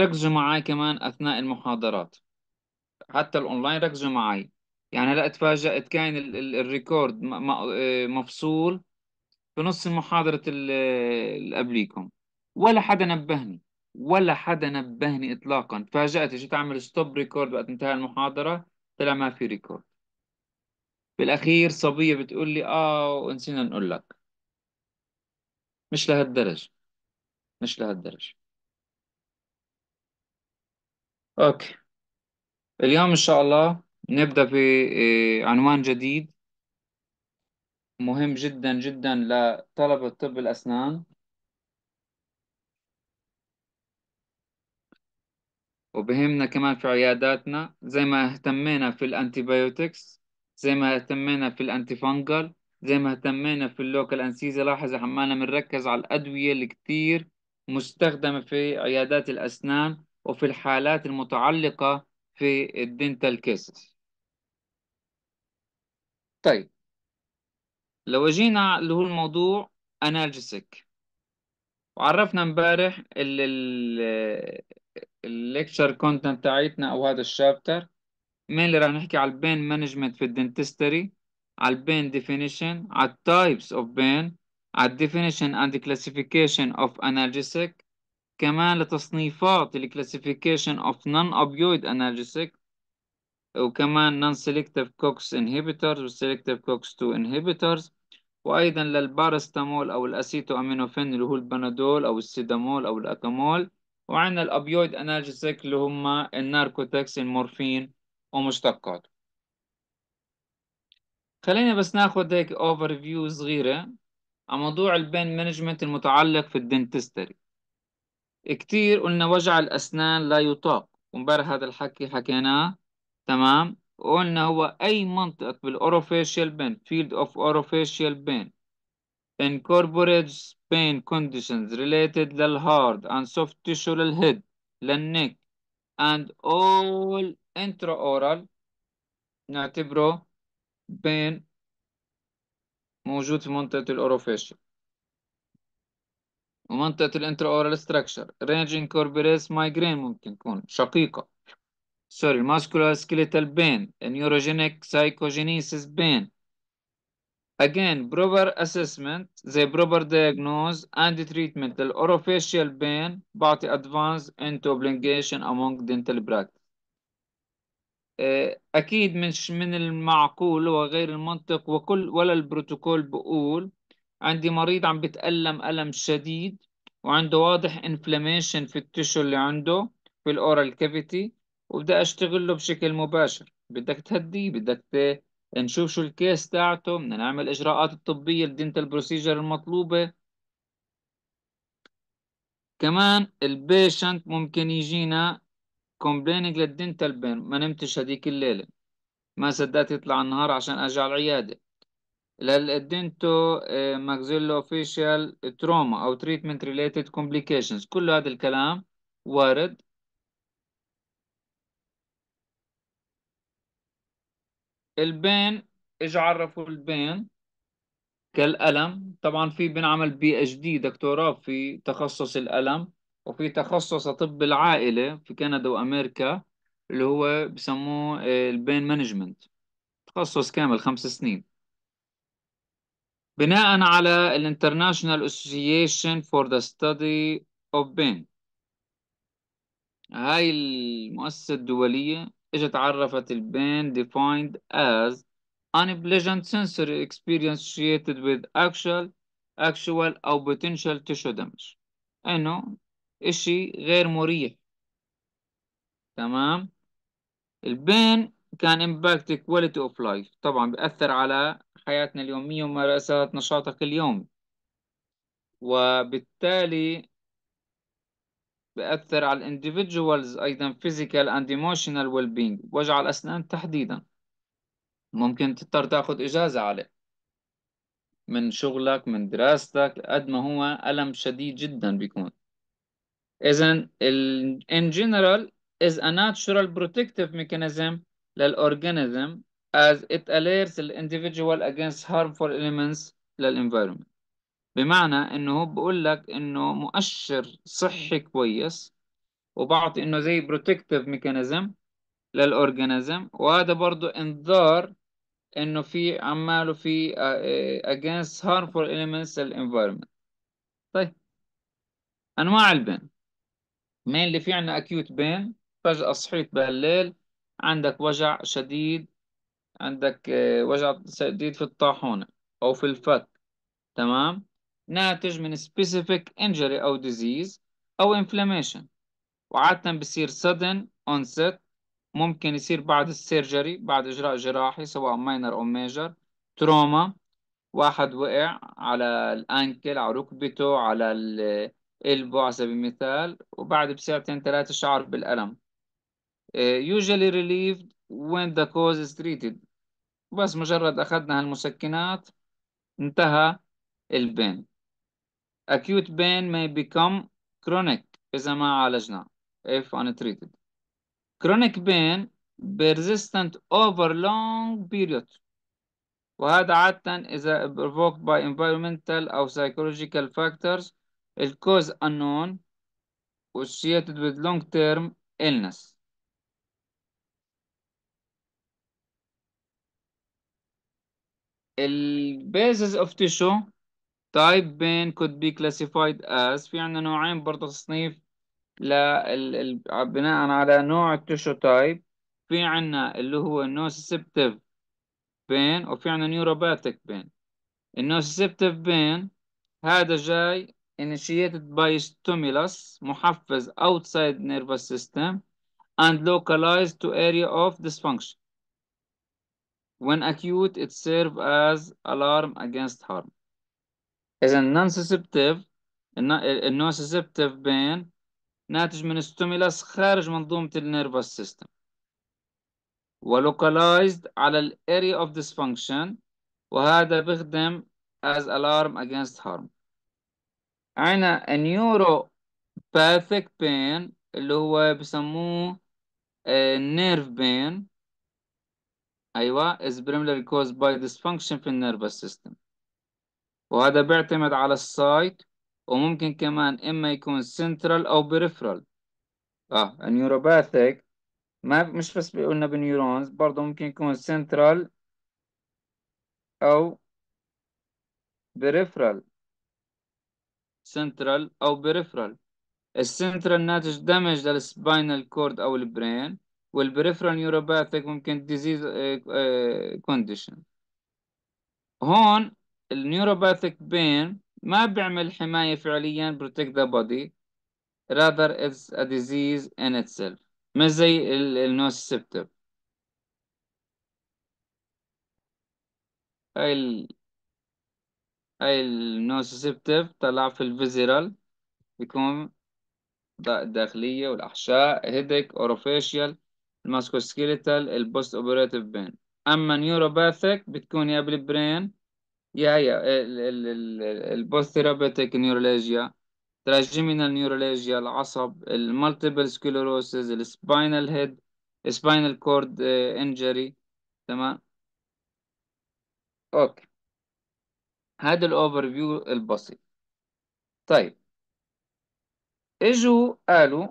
ركزوا معي كمان أثناء المحاضرات حتى الأونلاين ركزوا معي يعني هلا تفاجأت كان الريكورد آه، مفصول في نص المحاضره اللي قبليكم ولا حدا نبهني ولا حدا نبهني إطلاقا تفاجأت شو تعمل ستوب ريكورد وقت انتهى المحاضرة طلع ما في ريكورد بالأخير صبية بتقول لي آه ونسينا نقول لك مش لهالدرجة مش لهالدرجة أوكي اليوم إن شاء الله نبدأ بعنوان جديد مهم جدا جدا لطلبة طب الأسنان وبهمنا كمان في عياداتنا زي ما اهتمينا في الأنتيبيوتكس زي ما اهتمينا في الأنتيفانجل زي ما اهتمينا في اللوكال انسيزا لاحظ عمالنا بنركز على الأدوية اللي كثير مستخدمة في عيادات الأسنان وفي الحالات المتعلقة في الدنتال كيسز طيب لو جينا اللي هو الموضوع انالجيسك وعرفنا امبارح الليكتشر كونتنت تاعتنا او هذا الشابتر مين اللي راح نحكي على البين مانجمنت في الدنتستري على البين ديفينيشن على التايبس اوف بين على الديفينيشن اند كلاسيفيكيشن اوف انالجيسك كمان لتصنيفات الكلاسيفيكيشن اوف نون اوبيويد انالجيسيك وكمان نون سيلكتيف كوكس انهبيتورز والسيلكتيف كوكس 2 انهبيتورز وايضا للبارستامول او الاسيتو امينوفين اللي هو البنادول او السيدامول او الاكامول وعندنا الابيويد انالجيسيك اللي هم الناركوتكس المورفين ومشتقاته خلينا بس ناخد هيك اوفر فيو صغيره عن موضوع البين مانجمنت المتعلق في الدنتستري كتير قلنا وجع الأسنان لا يطاق ومبارح هذا الحكي حكيناه تمام وقلنا هو أي منطقة بالأوروفيشيال بين field of orofacial pain incorporates pain conditions related للهارد and soft tissue للهيد للنك and all intraoral نعتبره pain موجود في منطقة الأوروفيشيال ومنطقة الانترا اورال ستراكشر رينج انكوربريس مايجرين ممكن تكون شقيقة سوري ماسكولار سكيليتال بين نيوروجينيك سايكوجينيسيس بين again proper assessment the proper diagnose and treatment للorofacial pain بعطي advance into obligation among dental practice اكيد مش من المعقول وغير المنطق وكل ولا البروتوكول بقول عندي مريض عم بتألم ألم شديد وعنده واضح انفلاميشن في التشو اللي عنده في الأورال كافيتي وبدي أشتغل له بشكل مباشر بدك تهديه بدك ت... نشوف شو الكيس تاعته بدنا نعمل إجراءات الطبية الدينتال بروسيجر المطلوبة كمان البيشنت ممكن يجينا كومبليننج للدينتال بين ما نمتش هديك الليلة ما صدقت يطلع النهار عشان أجي على العيادة للدينتو ماكزيلو فيشيال تروما او تريتمنت ريليتد كومبليكيشنز كل هذا الكلام وارد البين اجوا عرفوا البين كالألم طبعا في بنعمل بي اتش دي دكتوراه في تخصص الألم وفي تخصص طب العائلة في كندا وأمريكا اللي هو بسموه آه، البين مانجمنت تخصص كامل خمس سنين بناء على ال International Association for the Study of Pain هاي المؤسسة الدولية اجت عرفت البين defined as an unpleasant sensory experience associated with actual actual أو potential tissue damage إنه إشي غير مريح تمام البين كان impact quality of life طبعا بيأثر على حياتنا اليومية وممارسات نشاطك اليومي وبالتالي بأثر على الانديفيدجوالز أيضا physical and emotional well-being وجع الأسنان تحديدا ممكن تضطر تاخد إجازة عليه من شغلك من دراستك قد ما هو ألم شديد جدا بيكون إذا in general is a natural protective mechanism للأورجانيزم as it alerts the individual against harmful elements للenvironment بمعنى انه هو بقول لك انه مؤشر صحي كويس وبعطي انه زي protective mechanism للاورجانيزم وهذا برضو انذار انه في عماله في آه، against harmful elements للenvironment طيب انواع البين مين اللي في عندنا acute pain فجأة صحيت بهالليل عندك وجع شديد عندك آه، وجع شديد في الطاحونة أو في الفك تمام ناتج من specific injury أو disease أو inflammation وعادة بصير sudden onset ممكن يصير بعد السيرجري بعد إجراء جراحي سواء minor أو major تروما واحد وقع على الأنكل على ركبته على البو على سبيل المثال وبعد بساعتين ثلاثة شعر بالألم آه، usually relieved when the cause is treated بس مجرد أخذنا هالمسكنات انتهى البين acute pain may become chronic إذا ما عالجناه if untreated chronic pain persistent over long period وهذا عادة إذا provoked by environmental أو psychological factors الكوز unknown associated with long term illness ال bases of tissue type pain could be classified as في عندنا نوعين برضه تصنيف لل بناء على نوع التشو تايب في عندنا اللي هو النوسيسبتيف بين وفي عندنا نيوروباتيك بين النوسيسبتيف بين هذا جاي initiated by stimulus محفز outside nervous system and localized to area of dysfunction When acute, it serves as alarm against harm. إذا non-susceptive susceptive بين ناتج من stimulus خارج منظومة النيرفس سيستم ولوكالايزد على الاريا اوف dysfunction وهذا بيخدم as alarm against harm عنا neuropathic pain اللي هو بسموه nerve pain ايوه is primarily caused by dysfunction في النيرفس system وهذا بيعتمد على السايت وممكن كمان اما يكون central او peripheral اه النيوروباثيك ما مش بس بيقولنا بنيورونز برضه ممكن يكون central او peripheral central او peripheral السنترال ناتج دمج للسباينال كورد او البرين والبريفرال نيوروباثيك ممكن ديزيز كونديشن آه، آه، هون النيوروباثيك بين ما بيعمل حماية فعليا بروتيك ذا بودي rather it's a disease in itself مش زي النوسيسبتيف هاي ال هاي النوسيسبتيف طلع في الفيزيرال بيكون الداخلية والأحشاء هيدك أوروفيشيال الماسكوسكيليتال البوست اوبريتيف بين اما نيوروباثيك بتكون يا بالبرين يا يا البوست ثيرابيتيك نيورولوجيا تراجيمينال نيورولوجيا العصب المالتيبل سكليروسيس السباينال هيد سباينال كورد انجري تمام اوكي هذا الاوفر فيو البسيط طيب اجوا قالوا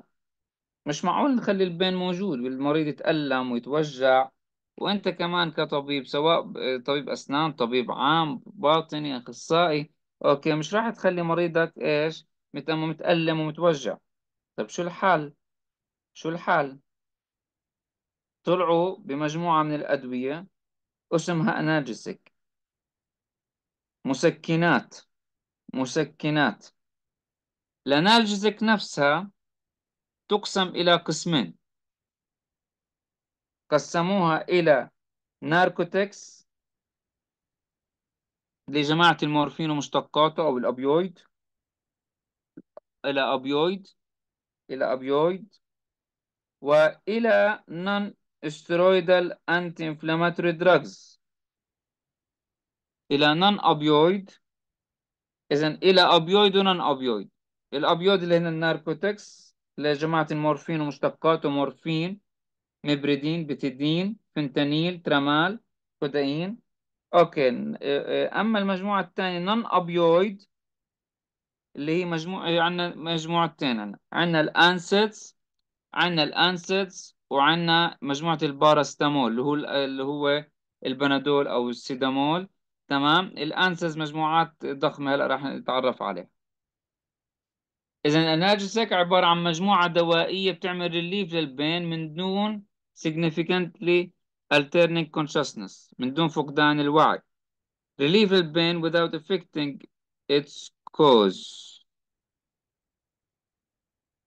مش معقول نخلي البين موجود والمريض يتألم ويتوجع وانت كمان كطبيب سواء طبيب اسنان طبيب عام باطني اخصائي اوكي مش راح تخلي مريضك ايش متألم ومتوجع طب شو الحل شو الحل طلعوا بمجموعة من الأدوية اسمها أناجسك مسكنات مسكنات الأنالجسك نفسها تقسم إلى قسمين قسموها إلى ناركوتكس لجماعة المورفين ومشتقاته أو الأبيويد إلى أبيويد إلى أبيويد وإلى نون steroidal anti inflammatory drugs إلى نون أبيويد إذا إلى أبيويد ونون أبيويد الأبيويد اللي هنا الناركوتكس لجماعة المورفين ومشتقاته مورفين مبردين بتدين فنتانيل ترامال كودائين اوكي اما المجموعة الثانية نون ابيويد اللي هي مجموعة عندنا مجموعتين عندنا الانسيدز عندنا الانسيدز وعندنا مجموعة الباراستامول اللي هو اللي هو البنادول او السيدامول تمام الانسز مجموعات ضخمه هلا رح نتعرف عليها إذا أنالجسك عبارة عن مجموعة دوائية بتعمل ريليف للبين من دون significantly alternating consciousness من دون فقدان الوعي relief للبين without affecting its cause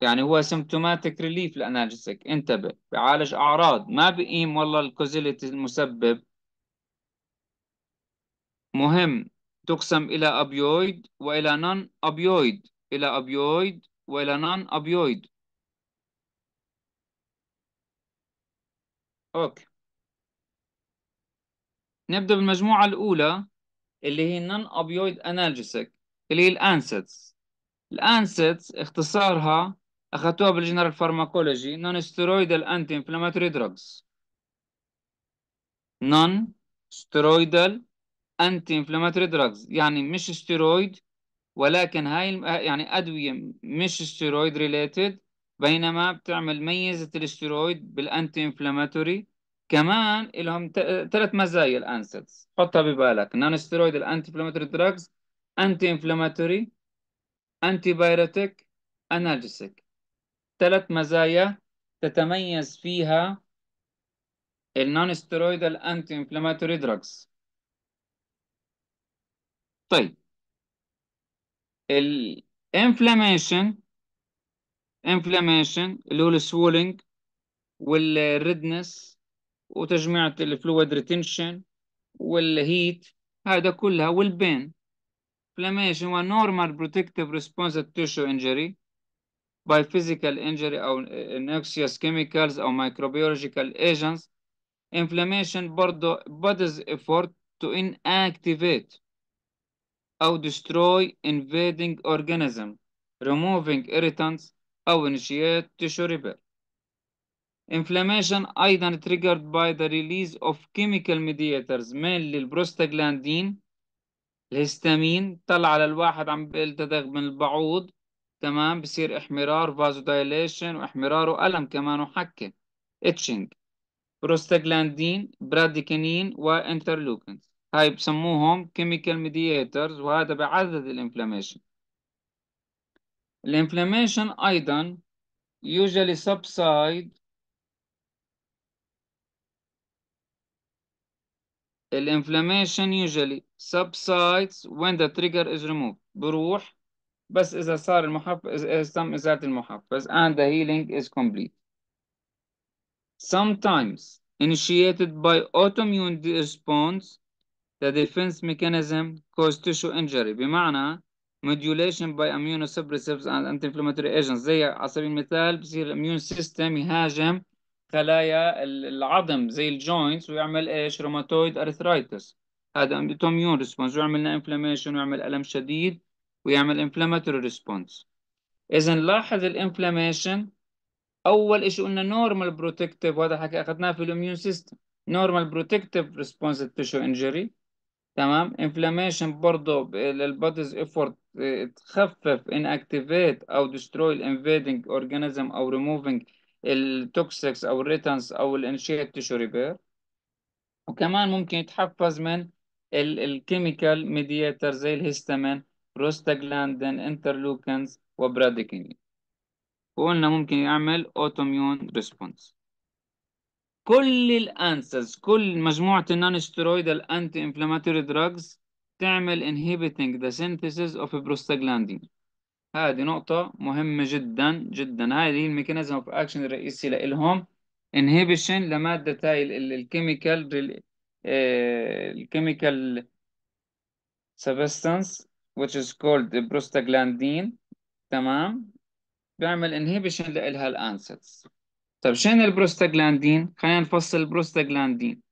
يعني هو symptomatic relief لأنالجسك انتبه بعالج أعراض ما بقيم والله الكوزيليتي المسبب مهم تقسم إلى أبيويد وإلى نون أبيويد إلى أبيويد وإلى نان أبيويد أوكي نبدأ بالمجموعة الأولى اللي هي نان أبيويد أنالجيسك اللي هي الأنسيدز الأنسيدز اختصارها أخذتوها بالجنرال فارماكولوجي نون ستيرويدال أنتي إنفلاماتوري دراجز نون ستيرويدال أنتي إنفلاماتوري دراجز يعني مش ستيرويد ولكن هاي يعني ادويه مش ستيرويد ريليتد بينما بتعمل ميزه الستيرويد بالانتي انفلاماتوري كمان لهم ثلاث مزايا الانسيدز حطها ببالك نون ستيرويد الانتي انفلاماتوري دراجز انتي انفلاماتوري انتي بايرتيك انالجيسيك ثلاث مزايا تتميز فيها النون ستيرويدال الانتي انفلاماتوري دراجز طيب الانفلاميشن انفلاميشن اللي هو السوولينج والريدنس وتجميعة الفلويد ريتنشن والهيت هذا كلها والبين inflammation هو normal protective response to tissue injury by physical injury أو noxious chemicals أو microbiological agents inflammation برضه body's effort to inactivate أو destroy invading organism removing irritants أو initiate tissue repair. Inflammation أيضا triggered by the release of chemical mediators mainly البروستاجلاندين الهستامين طلع على الواحد عم بيلتدغ من البعوض تمام بصير احمرار فازودايليشن واحمرار وألم كمان وحكة itching بروستاجلاندين برادكينين وانترلوكنز هاي بسموهم chemical mediators وهذا بعزز الانفلاميشن الانفلاميشن ايضا usually subside الانفلاميشن usually subsides when the trigger is removed بروح بس إذا صار المحفز إذا تم إزالة المحفز and the healing is complete sometimes initiated by autoimmune response The defense mechanism cause tissue injury بمعنى modulation by immunosuppressives and anti-inflammatory agents زي على سبيل المثال بصير الاميون سيستم يهاجم خلايا العظم زي الجوينتس ويعمل ايش روماتويد ارثرايتس هذا اوتوميون ريسبونس ويعمل لنا انفلاميشن ويعمل الم شديد ويعمل انفلاماتوري ريسبونس اذا لاحظ الانفلاميشن اول شيء قلنا نورمال بروتكتيف وهذا حكي اخذناه في الاميون سيستم نورمال بروتكتيف ريسبونس tissue انجري تمام inflammation برضه للباديز effort آه، تخفف inactivate اكتيفيت او ديستروي invading organism او removing التوكسيكس او الريتنس او الانشيت تيشو ريبير وكمان ممكن يتحفز من الكيميكال ميدياتر زي الهيستامين بروستاجلاندين انترلوكنز وبراديكينين وقلنا ممكن يعمل اوتوميون ريسبونس كل الانسز كل مجموعه النون ستيرويدال انتي انفلاماتوري دراجز تعمل inhibiting the synthesis of prostaglandin هذه نقطة مهمة جدا جدا هذه هي الميكانيزم اوف اكشن الرئيسي لإلهم inhibition لمادة هاي الكيميكال الكيميكال آه، substance which is called prostaglandin تمام بيعمل inhibition لإلها الأنسلز طيب شنو البروستاجلاندين خلينا نفصل البروستاجلاندين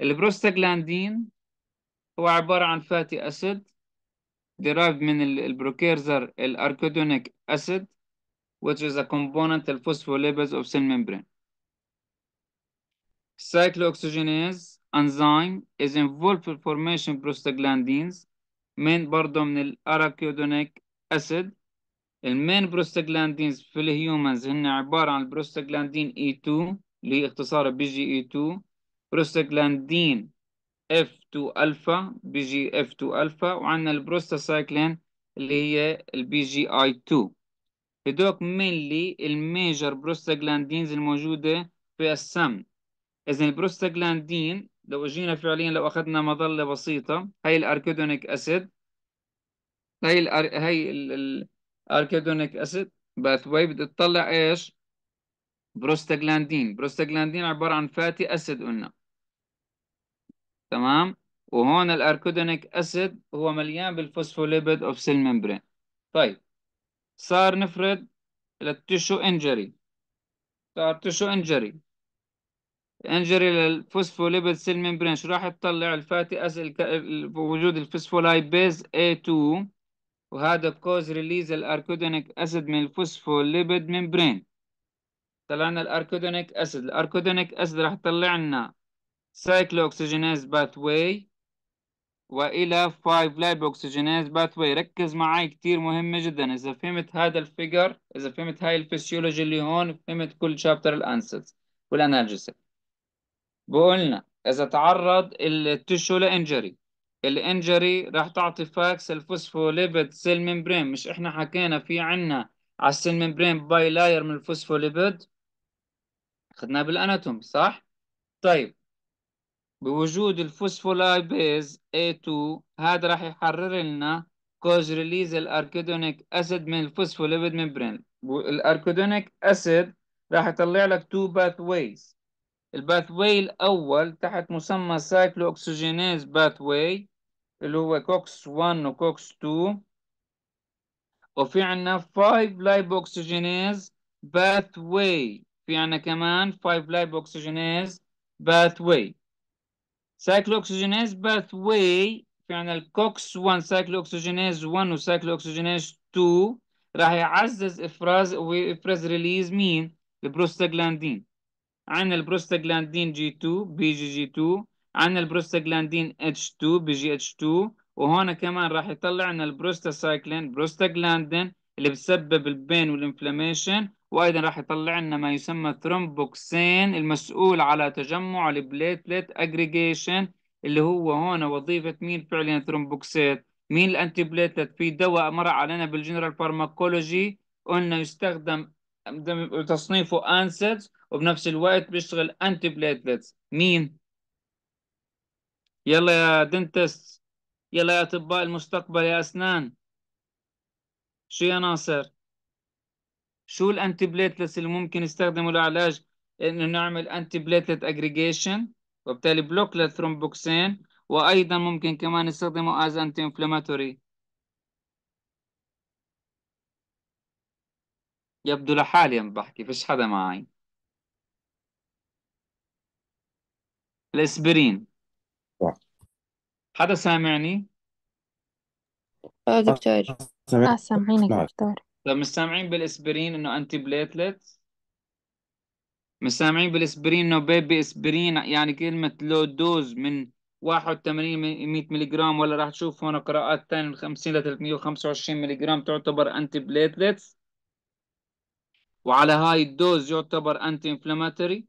البروستاجلاندين هو عبارة عن فاتي أسيد derived من البروكيرزر الأركودونيك أسيد which is a component of phospholipids of cell membrane. Cyclooxygenase enzyme is involved in formation prostaglandins من برضه من الأركودونيك أسيد المين بروستاجلاندينز في الهيومنز هن عبارة عن البروستاجلاندين E2 اللي بي جي اي e 2 بروستاجلاندين F2 ألفا جي اف 2 ألفا وعندنا البروستاسايكلين اللي هي البي جي اي 2 هدوك مينلي الميجر بروستاجلاندينز الموجودة في السم إذا البروستاجلاندين لو اجينا فعليا لو اخذنا مظله بسيطه هي الاركيدونيك اسيد هي الـ هي الـ الكيدونيك اسيد واي بدي تطلع ايش بروستاجلاندين بروستاجلاندين عباره عن فاتي اسيد قلنا تمام وهون الاركودونيك اسيد هو مليان بالفوسفوليبيد اوف سيل ميمبرين طيب صار نفرد للتشو انجري صار تشو انجري انجري للفوسفوليبيد سيل ميمبرين شو راح تطلع الفاتي اسيد وجود الفوسفولايبيز A2 وهذا بكوز ريليز الاركودونيك اسيد من الفوسفوليبيد ميمبرين طلعنا الاركودونيك اسيد الاركودونيك اسيد راح تطلع لنا سايكلوكسجينيز واي والى 5 لايبوكسجينيز واي ركز معي كثير مهمة جدا اذا فهمت هذا الفيجر اذا فهمت هاي الفسيولوجي اللي هون فهمت كل شابتر الانسيدز والانالجيسيس بقولنا اذا تعرض التشو لانجري الانجري راح تعطي فاكس الفوسفوليبيد سيل ممبرين مش احنا حكينا في عنا على السيل ممبرين باي لاير من الفوسفوليبيد اخذناه بالاناتومي صح طيب بوجود الفوسفولايبيز A2 هذا راح يحرر لنا كوز ريليز الاركيدونيك اسيد من الفوسفوليبيد ممبرين الاركيدونيك اسيد راح يطلع لك تو باث ويز الباثوي الأول تحت مسمى سايكلو أكسجينيز باثوي اللي هو كوكس 1 وكوكس 2 وفي عنا 5 لايب أكسجينيز باثوي في عنا كمان 5 لايب أكسجينيز باثوي سايكلو أكسجينيز باثوي في عنا الكوكس 1 سايكلو أكسجينيز 1 وسايكلو أكسجينيز 2 راح يعزز إفراز ويفرز ريليز مين؟ البروستاجلاندين عندنا البروستاجلاندين جي 2 بي جي جي 2 عندنا البروستاجلاندين اتش 2 بي جي اتش 2 وهون كمان راح يطلع لنا البروستاسايكلين بروستاجلاندين اللي بسبب البين والانفلاميشن وايضا راح يطلع لنا ما يسمى ثرومبوكسين المسؤول على تجمع البليتليت اجريجيشن اللي هو هون وظيفه مين فعلا ثرومبوكسات مين الانتي بليتليت في دواء مر علينا بالجنرال فارماكولوجي قلنا يستخدم تصنيفه انسيدز وبنفس الوقت بيشتغل انتي بليتلتس مين يلا يا دنتست يلا يا اطباء المستقبل يا اسنان شو يا ناصر شو الانتي بليتلتس اللي ممكن نستخدمه لعلاج انه نعمل انتي بليتلت اجريجيشن وبالتالي بلوك للثرومبوكسين وايضا ممكن كمان نستخدمه از انتي انفلاماتوري يبدو لحالي عم بحكي فيش حدا معي الاسبرين صح حدا سامعني؟ اه, آه، دكتور اه سامعينك نعم. دكتور طب مش سامعين بالاسبرين انه انتي بليتلت مش سامعين بالاسبرين انه بيبي اسبرين يعني كلمة لو دوز من 81 ل 100 مللي جرام ولا راح تشوف هون قراءات ثانية من 50 ل 325 مللي جرام تعتبر انتي بليتلتس وعلى هاي الدوز يعتبر انتي انفلاماتوري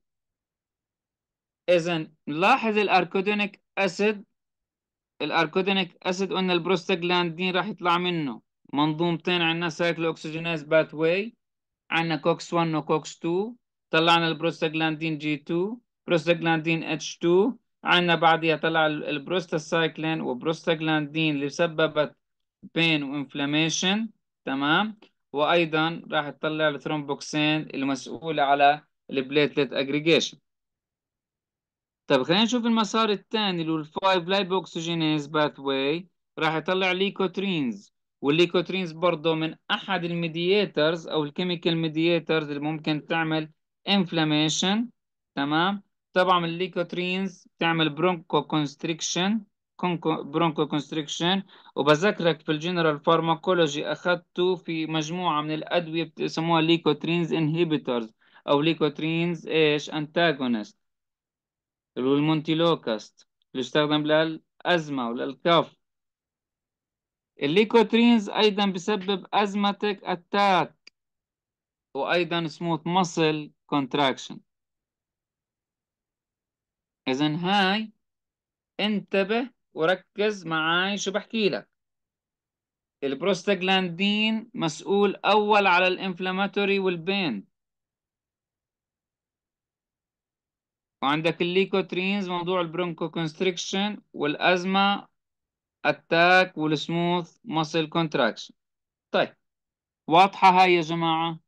اذا نلاحظ الاركودونيك اسيد الاركودونيك اسيد قلنا البروستاجلاندين راح يطلع منه منظومتين عندنا سايكلو اوكسجيناز باث واي عندنا كوكس 1 وكوكس 2 طلعنا البروستاجلاندين جي 2 بروستاجلاندين اتش 2 عندنا بعديها طلع البروستاسايكلين وبروستاجلاندين اللي سببت بين وانفلاميشن تمام وايضا راح تطلع الثرومبوكسين المسؤوله على البليتلت اجريجيشن طيب خلينا نشوف المسار الثاني اللي هو الفايف لايبوكسجينيز باث واي راح يطلع ليكوترينز والليكوترينز برضه من احد الميدياترز او الكيميكال ميدياترز اللي ممكن تعمل انفلاميشن تمام طبعا الليكوترينز تعمل برونكو كونستريكشن برونكو كونستريكشن وبذكرك في الجنرال فارماكولوجي اخذته في مجموعه من الادويه بيسموها ليكوترينز انهيبيتورز او ليكوترينز ايش انتاجونست الويلمونتي لوكاست اللي يستخدم للأزمة وللكف الليكوترينز أيضا بسبب أزماتيك أتاك وأيضا سموث muscle كونتراكشن إذن هاي انتبه وركز معاي شو بحكي لك البروستاجلاندين مسؤول أول على الانفلاماتوري والبين وعندك الليكوترينز موضوع البرونكو كونستريكشن والأزمة التاك والسموث مصل كونتراكشن طيب واضحة هاي يا جماعة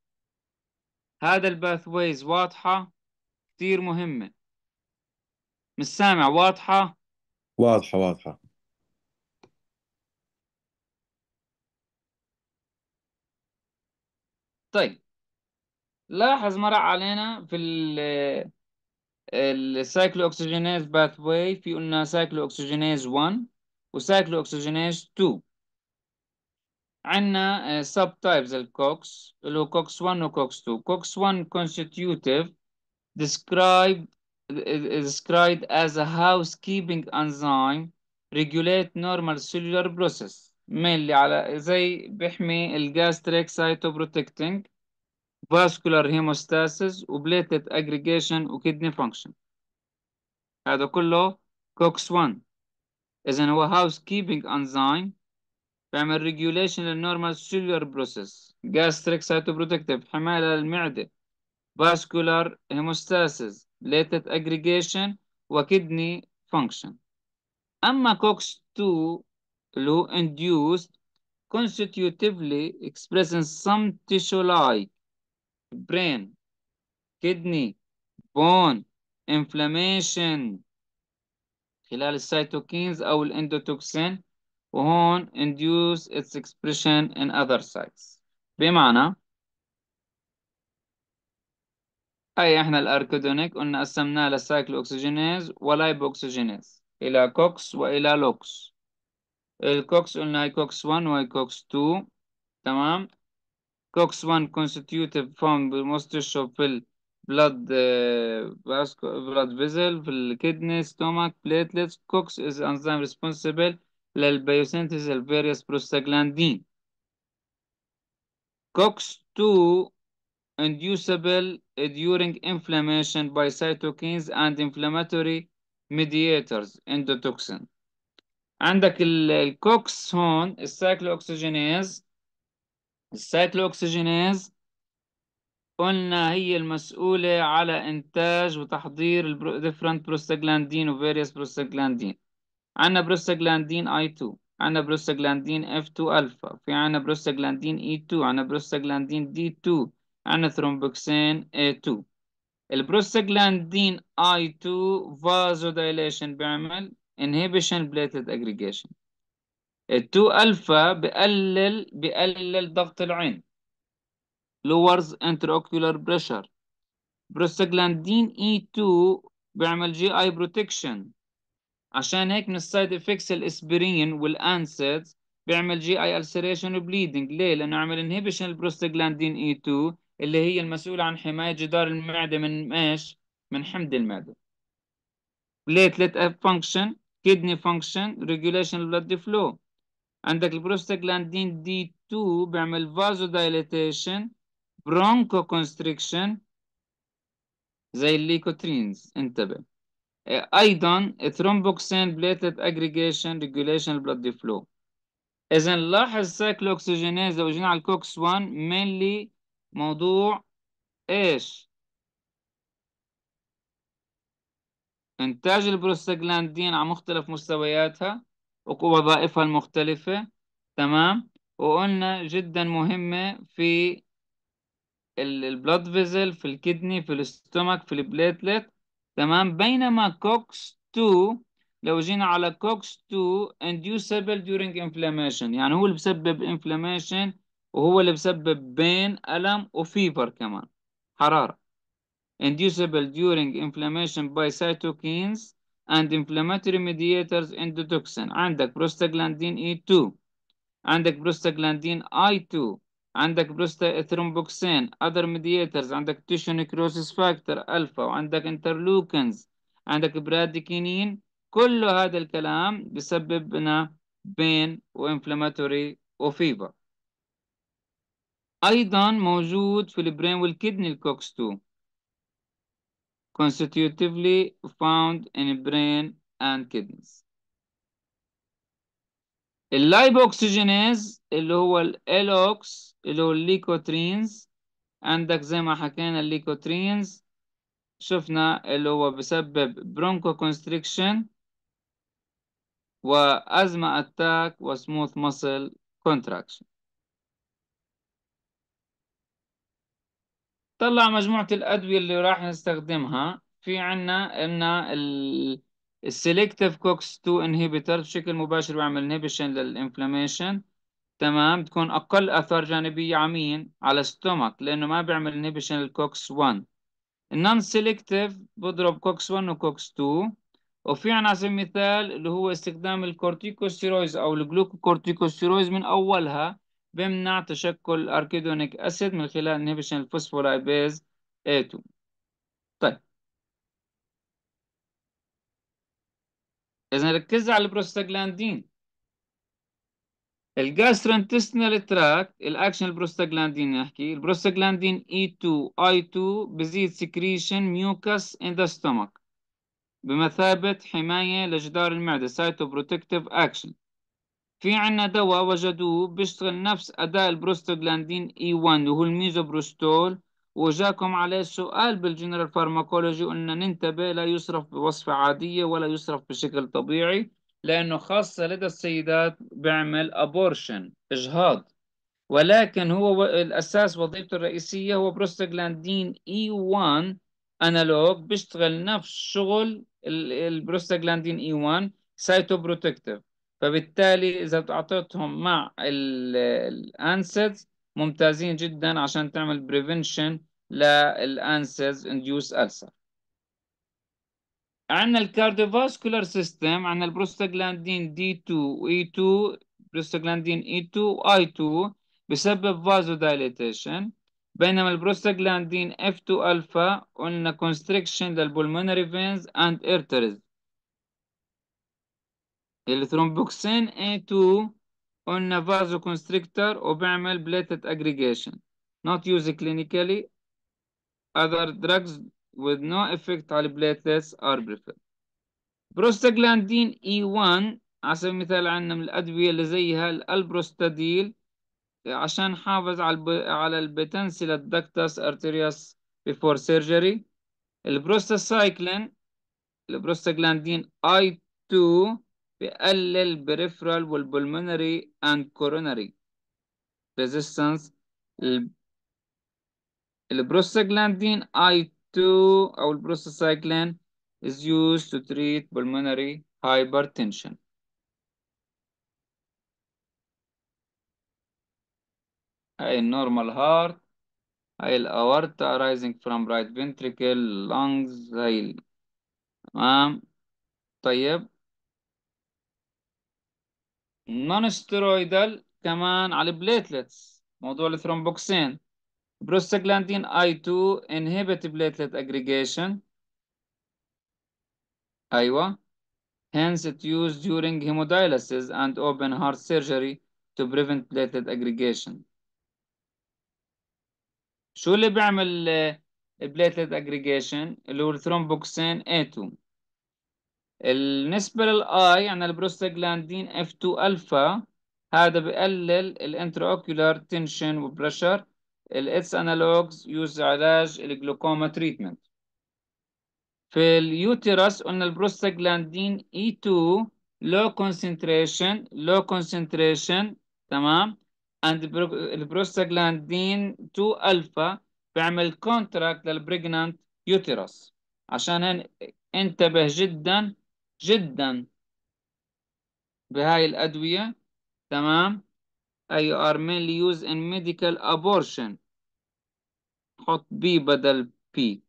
هذا الباثويز واضحة كتير مهمة مش سامع واضحة واضحة واضحة طيب لاحظ مر علينا في ال السايكلو اوكسجينيز باث واي في قلنا سايكلو اوكسجينيز 1 وسايكلو اوكسجينيز 2 عندنا سب تايبز الكوكس اللي هو كوكس 1 وكوكس 2 كوكس 1 constitutive described described as a housekeeping enzyme regulate normal cellular process mainly على زي بيحمي الجاستريك سايتوبروتكتنج فاسكولار هيموستاسيس وبليتت اجريجيشن وكدني فانكشن هذا كله كوكس 1 اذا هو هاوس كيبنج انزيم بيعمل ريجوليشن للنورمال سيلولار بروسيس جاستريك سايتوبروتكتيف حمايه للمعده فاسكولار هيموستاسيس بليتت اجريجيشن وكدني فانكشن اما كوكس 2 اللي هو induced constitutively expressing some tissue like brain, kidney, bone, inflammation خلال السيتوكينز أو الاندوتوكسين وهون induce its expression in other sites بمعنى أي إحنا الأركودونيك قلنا قسمناه لسايكل اوكسجينيز ولايبو اوكسجينيز إلى كوكس وإلى لوكس الكوكس قلنا هي كوكس 1 وهي كوكس 2 تمام كوكس 1 constitutive form most tissue في ال blood uh, blood vessel في الكدني stomach platelets COX is enzyme responsible للبيوسينثيز of various prostaglandin COX 2 inducible during inflammation by cytokines and inflammatory mediators endotoxin عندك الكوكس هون السايكلو اوكسجينيز السايكلوكسجينيز قلنا هي المسؤولة على إنتاج وتحضير الـ different prostaglandin و various prostaglandin عنا prostaglandin I2 عنا prostaglandin F2 ألفا في عنا prostaglandin E2 عنا prostaglandin D2 عنا ثرومبوكسين A2 البروستاجلاندين I2 vasodilation بيعمل inhibition platelet aggregation التو الفا بقلل بقلل ضغط العين lowers intraocular pressure بروستاجلاندين اي 2 بيعمل جي اي بروتكشن عشان هيك من السايد افكتس الاسبرين والانسيدز بيعمل جي اي السريشن وبليدنج ليه لانه عمل انهبيشن البروستاجلاندين اي 2 اللي هي المسؤوله عن حمايه جدار المعده من ايش من حمض المعده platelet function kidney function regulation blood flow عندك البروستاجلاندين دي 2 بيعمل فازو دايليتيشن برونكو كونستريكشن زي الليكوترينز انتبه ايضا ثرومبوكسين بليتد اجريجيشن ريجوليشن البلد فلو اذا نلاحظ سايكل اوكسجينيز لو جينا على الكوكس 1 مينلي موضوع ايش انتاج البروستاجلاندين على مختلف مستوياتها ووظائفها المختلفة تمام وقلنا جدا مهمة في البلد فيزل في الكدني في الاستومك في البليتلت تمام بينما كوكس 2 لو جينا على كوكس 2 inducible during inflammation يعني هو اللي بسبب inflammation وهو اللي بسبب بين ألم وفيبر كمان حرارة inducible during inflammation by cytokines and inflammatory mediators endotoxin عندك بروستاجلاندين e 2 عندك بروستاجلاندين i 2 عندك بروستا ثرومبوكسين other mediators عندك tissue necrosis factor الفا وعندك interleukins عندك براديكينين كل هذا الكلام بسبب لنا بين وانفلاماتوري وفيبر ايضا موجود في البرين والكدني الكوكس 2 constitutively found in brain and kidneys. اللايبوكسجينيز اللي هو الالوكس اللي هو الليكوترينز عندك زي ما حكينا الليكوترينز شفنا اللي هو بسبب برونكو كونستريكشن وأزمة أتاك وسموث ماسل كونتراكشن طلع مجموعة الأدوية اللي راح نستخدمها في عنا إن السيلكتيف كوكس 2 انهبيتر بشكل مباشر بيعمل انهبيشن للانفلاميشن تمام بتكون أقل آثار جانبية على مين؟ على الستومك لأنه ما بيعمل انهبيشن للكوكس 1 النون سيلكتيف بضرب كوكس 1 وكوكس 2 وفي عنا على سبيل المثال اللي هو استخدام الكورتيكوستيرويز أو الجلوكوكورتيكوستيرويز من أولها بيمنع تشكل أركيدونيك أسيد من خلال انهبيشن الفوسفولايبيز A2 طيب إذا ركز على البروستاجلاندين الجاسترونتستينال تراك الأكشن البروستاجلاندين نحكي البروستاجلاندين E2 I2 بزيد سكريشن ميوكس إن ذا ستومك بمثابة حماية لجدار المعدة بروتكتيف أكشن في عنا دواء وجدوه بيشتغل نفس أداء البروستاجلاندين إي 1 وهو الميزوبروستول وجاكم عليه سؤال بالجنرال فارماكولوجي قلنا ننتبه لا يصرف بوصفة عادية ولا يصرف بشكل طبيعي لأنه خاصة لدى السيدات بيعمل أبورشن إجهاض ولكن هو الأساس وظيفته الرئيسية هو بروستاجلاندين إي 1 أنالوج بيشتغل نفس شغل البروستاجلاندين إي 1 سايتوبروتكتيف فبالتالي إذا أعطيتهم مع الأنسيدز ممتازين جدا عشان تعمل بريفنشن للأنسيدز انديوس ألسر عندنا الكارديوفاسكولار سيستم عندنا البروستاجلاندين دي 2 واي 2 بروستاجلاندين اي 2 واي 2 بسبب فازو دايليتيشن بينما البروستاجلاندين اف 2 الفا قلنا كونستريكشن للبولمونري فينز اند ارتريز الثرومبوكسين A2 قلنا فازو كونستريكتور وبعمل بليتت اجريجيشن not used clinically other drugs with no effect على platelets are preferred بروستاجلاندين E1 على سبيل المثال عندنا من الأدوية اللي زيها الألبروستاديل عشان حافظ على الب... على البتنسل الدكتس ارتيريوس before surgery البروستاسايكلين البروستاجلاندين I2 بيقلل peripheral والبلمونري and coronary resistance البروستاجلاندين I2 أو البروستاجلاند is used to treat pulmonary hypertension هاي النورمال هارت هاي الأورتا arising from right ventricle lungs هاي تمام طيب نون ستيرويدال كمان على البليتلتس موضوع الثرومبوكسين بروستاجلاندين اي 2 inhibit platelet aggregation ايوه hence it used during hemodialysis and open heart surgery to prevent platelet aggregation شو اللي بيعمل platelet aggregation اللي هو الثرومبوكسين A2 بالنسبة للاي عندنا البروستاجلاندين f 2 الفا هذا بقلل الانترا اوكيولار تنشن وبريشر الاتس انالوجز يوز علاج الجلوكوما تريتمنت في uterus قلنا البروستاجلاندين e 2 low concentration low concentration تمام and البروستاجلاندين 2 الفا بيعمل كونتراكت للبريجنانت يوتيرس عشان انتبه جدا جدا بهاي الأدوية تمام أي are mainly used in medical abortion حط B بدل P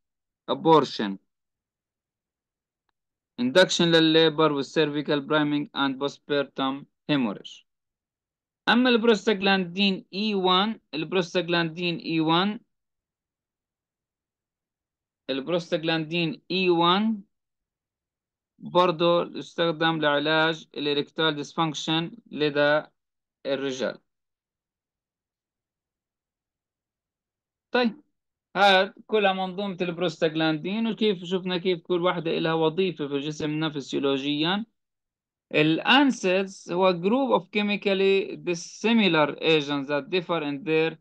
abortion induction للليبر والسيرفيكال priming and postpartum hemorrhage أما البروستاجلاندين E1 البروستاجلاندين E1 البروستاجلاندين E1 برضه يستخدم لعلاج الإركتال ديسفانكشن لدى الرجال طيب هاد كلها منظومة البروستاجلاندين وكيف شفنا كيف كل واحدة لها وظيفة في الجسم نفسيولوجيا الأنسيدز هو group of chemically dissimilar agents that differ in their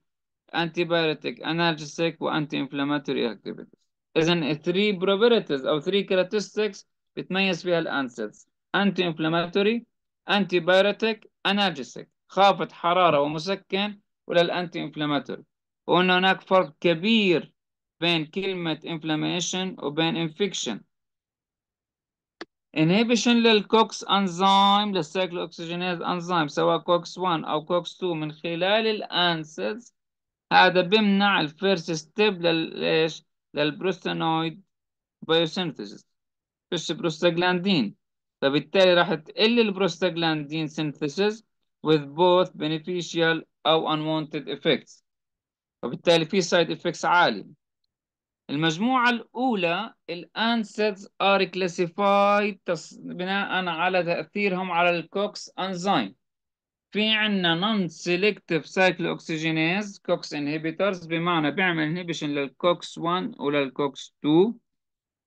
antibiotic, analgesic و anti-inflammatory activities. إذن three properties أو three characteristics بتميز فيها الانسيدز انتي انفلاماتوري انتي بايرتيك انالجيسيك خافض حراره ومسكن ولا الانتي انفلاماتوري وان هناك فرق كبير بين كلمه انفلاميشن وبين انفكشن inhibition للكوكس انزيم للسيكل اوكسجينيز انزيم سواء كوكس 1 او كوكس 2 من خلال الانسيدز هذا بيمنع الفيرست ستيب للايش للبروستانويد بايوسينثيسيس فيش بروستاجلاندين فبالتالي راح تقل البروستاجلاندين synthesis with both beneficial أو unwanted effects وبالتالي في سايد effects عالي المجموعة الأولى الأنسيدز are classified بناء على تأثيرهم على الكوكس أنزيم في عندنا non selective cyclooxygenase كوكس inhibitors بمعنى بيعمل inhibition للكوكس 1 وللكوكس 2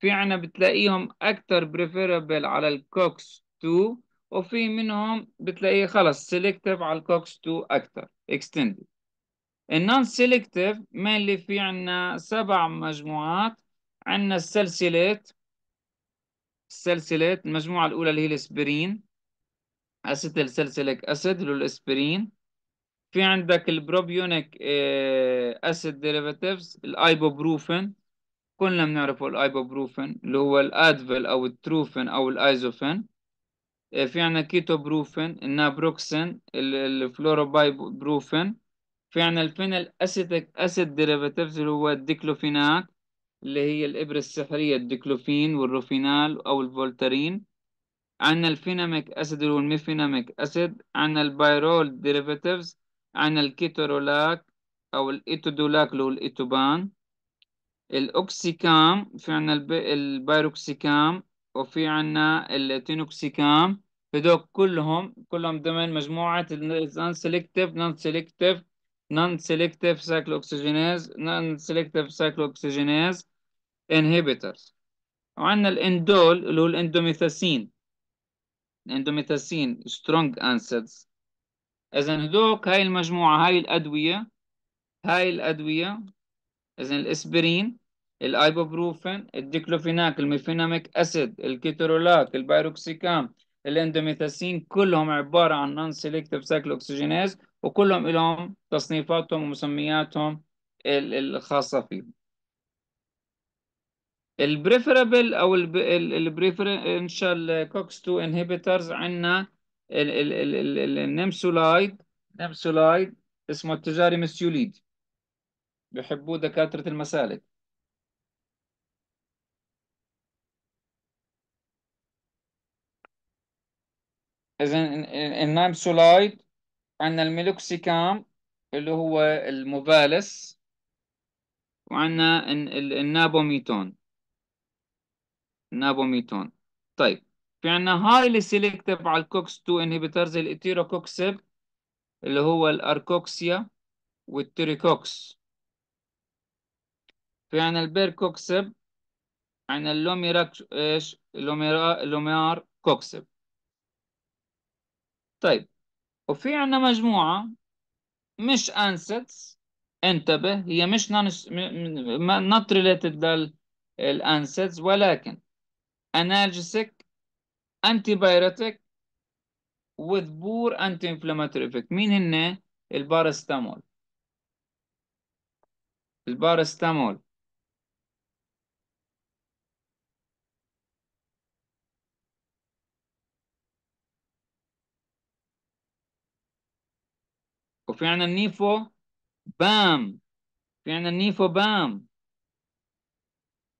في عنا بتلاقيهم أكتر preferable على الكوكس 2 وفي منهم بتلاقيه خلص selective على الكوكس 2 أكتر extended النون سيلكتيف مالي في عنا سبع مجموعات عنا السلسلات السلسلات المجموعة الأولى اللي هي الاسبرين أسيتيل سلسلك أسيد اللي هو الاسبرين في عندك البروبيونيك آه، أسيد ديريفاتيفز الأيبوبروفين كلنا بنعرفه الايبوبروفين اللي هو الادفل او التروفين او الايزوفين إيه، في عنا كيتو بروفين النابروكسين الفلوروبايبروفين في عنا الفينل اسيتك اسيد ديريفاتيفز اللي هو الديكلوفيناك اللي هي الإبرة السحرية الديكلوفين والروفينال أو الفولترين عنا الفيناميك أسيد اللي هو الميفيناميك أسيد عنا البايرول ديريفاتيفز عنا الكيتورولاك أو الإيتودولاك اللي هو الإيتوبان الاوكسيكام في عنا البايروكسيكام وفي عنا التينوكسيكام هذول كلهم كلهم ضمن مجموعة النون سيلكتيف نون سيلكتيف نون سيلكتيف سايكلو اوكسجينيز نون سيلكتيف سايكلو اوكسجينيز إنهيبيترز وعندنا الاندول اللي هو الاندوميثاسين الاندوميثاسين سترونج انسيدز اذا هدوك هاي المجموعة هاي الادوية هاي الادوية اذا الاسبرين الايبوبروفين الديكلوفيناك الميفيناميك اسيد الكيترولات البيروكسيكام الاندوميثاسين كلهم عباره عن نون سيليكتيف سايكل اوكسجينيز وكلهم لهم تصنيفاتهم ومسمياتهم الخاصه فيهم البريفرابل او البريفرنشال كوكس 2 انهبيترز عندنا النمسولايد نمسولايد اسمه التجاري مسيوليد بيحبوه دكاترة المسالك إذا النامسولايد عندنا الميلوكسيكام اللي هو المبالس وعندنا النابوميتون النابوميتون طيب في عندنا هايلي سيلكتيف على الكوكس 2 انهبيترز الاتيروكوكسيب اللي هو الاركوكسيا والتريكوكس في عنا البيركوكسب عنا يعني اللوميراكش ايش اللوميرا لوميار كوكسب طيب وفي عنا مجموعة مش انسيتس انتبه هي مش نوت ريليتد للانسيتس ولكن انالجيسيك انتي بايرتيك with poor anti inflammatory effect مين هن البارستامول البارستامول وفي عنا النيفو بام في عنا النيفو بام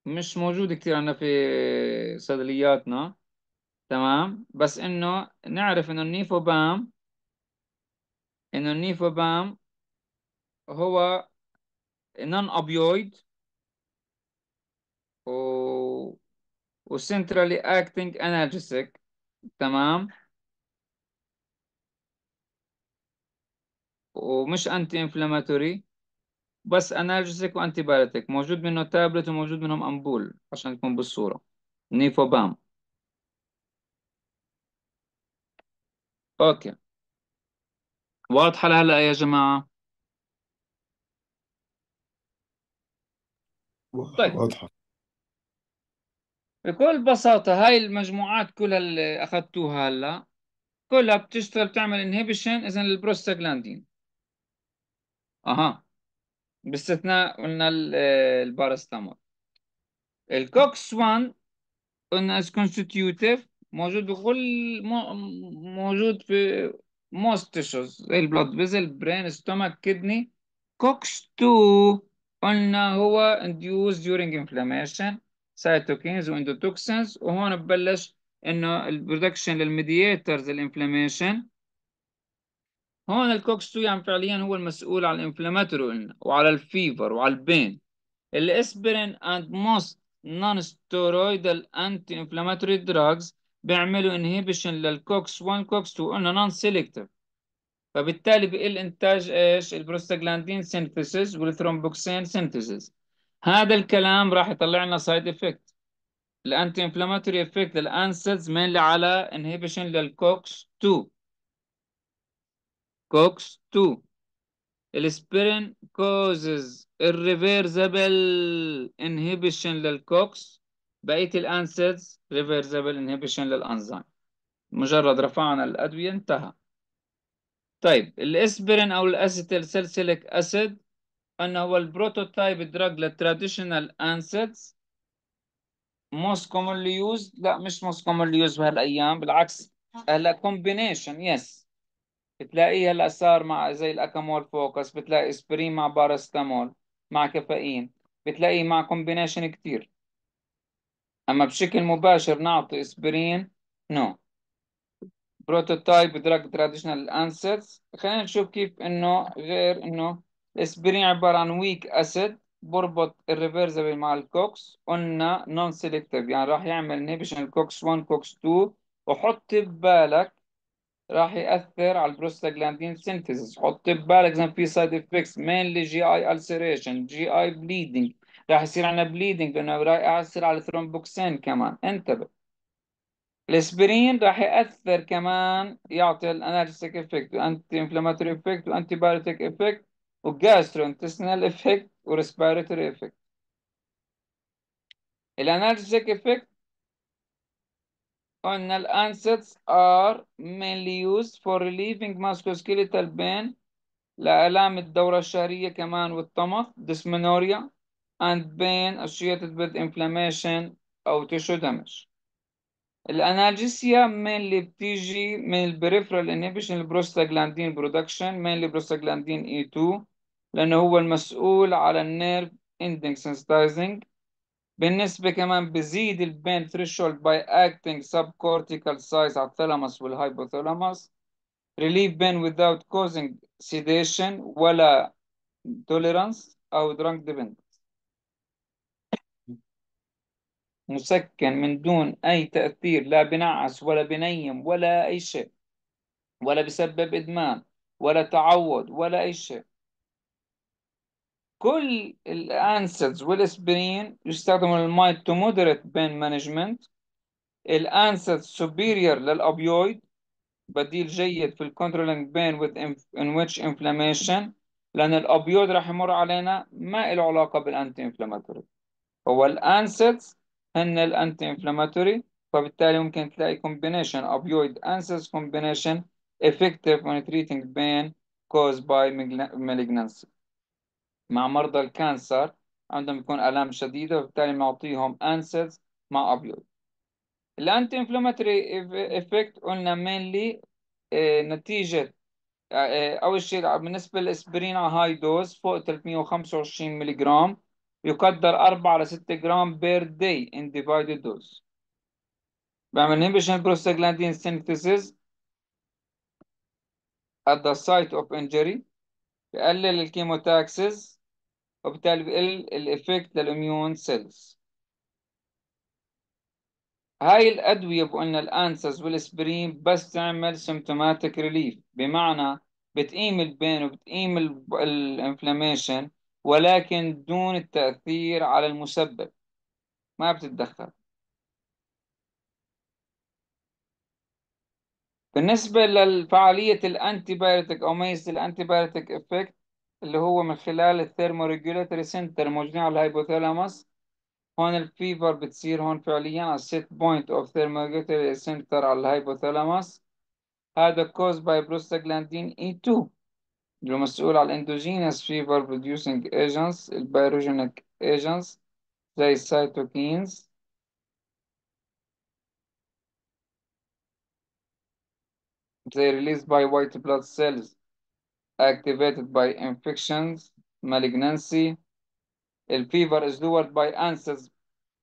مش موجود كثير عنا في صيدلياتنا تمام بس انه نعرف انه النيفو بام انه النيفو بام هو نون ابيويد و وسنترالي اكتنج انالجيسك تمام ومش انتي انفلاماتوري بس انالجيسك وانتي بايوتيك موجود منه تابلت وموجود منهم امبول عشان يكون بالصورة نيفوبام اوكي واضحة لهلا يا جماعة طيب واضحة بكل بساطة هاي المجموعات كلها اللي أخذتوها هلا كلها بتشتغل بتعمل انهبيشن إذا للبروستاجلاندين اها باستثناء قلنا الباراستامول الكوكس 1 قلنا از كونستيوتيف موجود بكل موجود في موست تيشوز زي البلاد فيزل برين ستومك كدني كوكس 2 قلنا هو انديوز during انفلاميشن سايتوكينز واندوتوكسينز وهون ببلش انه البرودكشن للميدياترز الانفلاميشن هون الكوكس 2 يعني فعليا هو المسؤول على الانفلاماتورين وعلى الفيفر وعلى البين الاسبرين اند موست نون ستيرويدال انتي انفلاماتوري دراجز بيعملوا انهيبيشن للكوكس 1 كوكس 2 قلنا نون سيلكتيف فبالتالي بقل انتاج ايش البروستاجلاندين سينثيسيس والثرومبوكسين سينثيسيس هذا الكلام راح يطلع لنا سايد افكت الانتي انفلاماتوري افكت للانسيدز مينلي على انهيبيشن للكوكس 2 COX 2 الاسبرين causes irreversible inhibition للكوكس بقية الانسيدز reversible inhibition للانزيم مجرد رفعنا الأدوية انتهى طيب الاسبرين أو الاسيتيل سلسلك أسيد أنه هو البروتوتايب دراج للتراديشنال انسيدز most commonly used لا مش most commonly used بهالأيام بالعكس هلا combination yes بتلاقيه هلا صار مع زي الاكامول فوكس بتلاقي اسبرين مع باراستامول مع كافيين بتلاقيه مع كومبينيشن كتير اما بشكل مباشر نعطي اسبرين نو بروتوتايب دراج تراديشنال انسيتس خلينا نشوف كيف انه غير انه الاسبرين عباره عن ويك اسيد بربط الريفرزبل مع الكوكس قلنا نون سيلكتيف يعني راح يعمل انهبيشن الكوكس 1 كوكس 2 وحط ببالك راح ياثر على البروستاجلاندين سينثيسيس حط ببالك زين في سايد افكتس مينلي جي اي السريشن جي اي بليدنج راح يصير عندنا بليدنج لانه راح ياثر على الثرومبوكسين كمان انتبه الاسبرين راح ياثر كمان يعطي الانالجيسيك افكت وانتي انفلاماتوري افكت وانتي بايوتيك افكت وجاسترو انتسنال افكت وريسبيرتوري افكت الانالجيسيك افكت قلنا الانسيتس ار mainly used for relieving musculoskeletal pain لآلام الدورة الشهرية كمان والطمث dysmenorrhea and pain associated with inflammation أو tissue damage الانالجيسيا mainly بتيجي من البريفرال inhibition البروستاجلاندين production mainly بروستاجلاندين E2 لأنه هو المسؤول على النيرف ending sensitizing بالنسبة كمان بزيد البين ثريشولد باي اكتنج سب كورتيكال سايز على الثلمس والهايبوثلمس ريليف pain without causing sedation ولا tolerance أو drunk dependence مسكن من دون أي تأثير لا بنعس ولا بنيم ولا أي شيء ولا بسبب إدمان ولا تعود ولا أي شيء كل الانسيدز والاسبرين يستخدموا للمايد تو مودريت بين مانجمنت الانسيد سوبيريور للأوبيويد بديل جيد في الكنترولينج بين with in which inflammation لأن الأوبيويد راح يمر علينا ما له علاقة بالأنتي انفلاماتوري هو الانسيدز هن الأنتي انفلاماتوري فبالتالي ممكن تلاقي combination opioid انسيدز combination effective on treating pain caused by malignancy مع مرضى الكانسر عندهم بيكون آلام شديدة وبالتالي بنعطيهم أنسيدز مع أبيض الأنتي انفلاماتوري إفكت قلنا مينلي آه، نتيجة آه، آه، أول شيء بالنسبة للإسبرين على هاي دوز فوق 325 ملغ يقدر 4 ل 6 جرام بير داي ان ديفايدد دوز بعمل inhibition بروستاجلاندين synthesis at the site of injury بقلل الكيموتاكسز وبالتالي بقل الإفكت للإميون سيلز هاي الأدوية بقولنا الأنسز والإسبرين بس تعمل سيمتوماتيك ريليف بمعنى بتقيم البين وبتقيم الانفلاميشن ولكن دون التأثير على المسبب ما بتتدخل بالنسبة للفعالية الانتي بايوتيك أو ميزة الانتي بايوتيك إفكت اللي هو من خلال الثيرموريجولاتوري سنتر موجودين على الهايبوثالامس هون الفيفر بتصير هون فعليا على السيت بوينت اوف ثيرموريجولاتوري سنتر على الهايبوثالامس هذا كوز باي بروستاجلاندين اي 2 اللي مسؤول على الاندوجينس فيفر بروديوسنج ايجنتس البيروجينيك ايجنتس زي السيتوكينز they released by white blood cells activated by infections malignancy fever is lowered by answers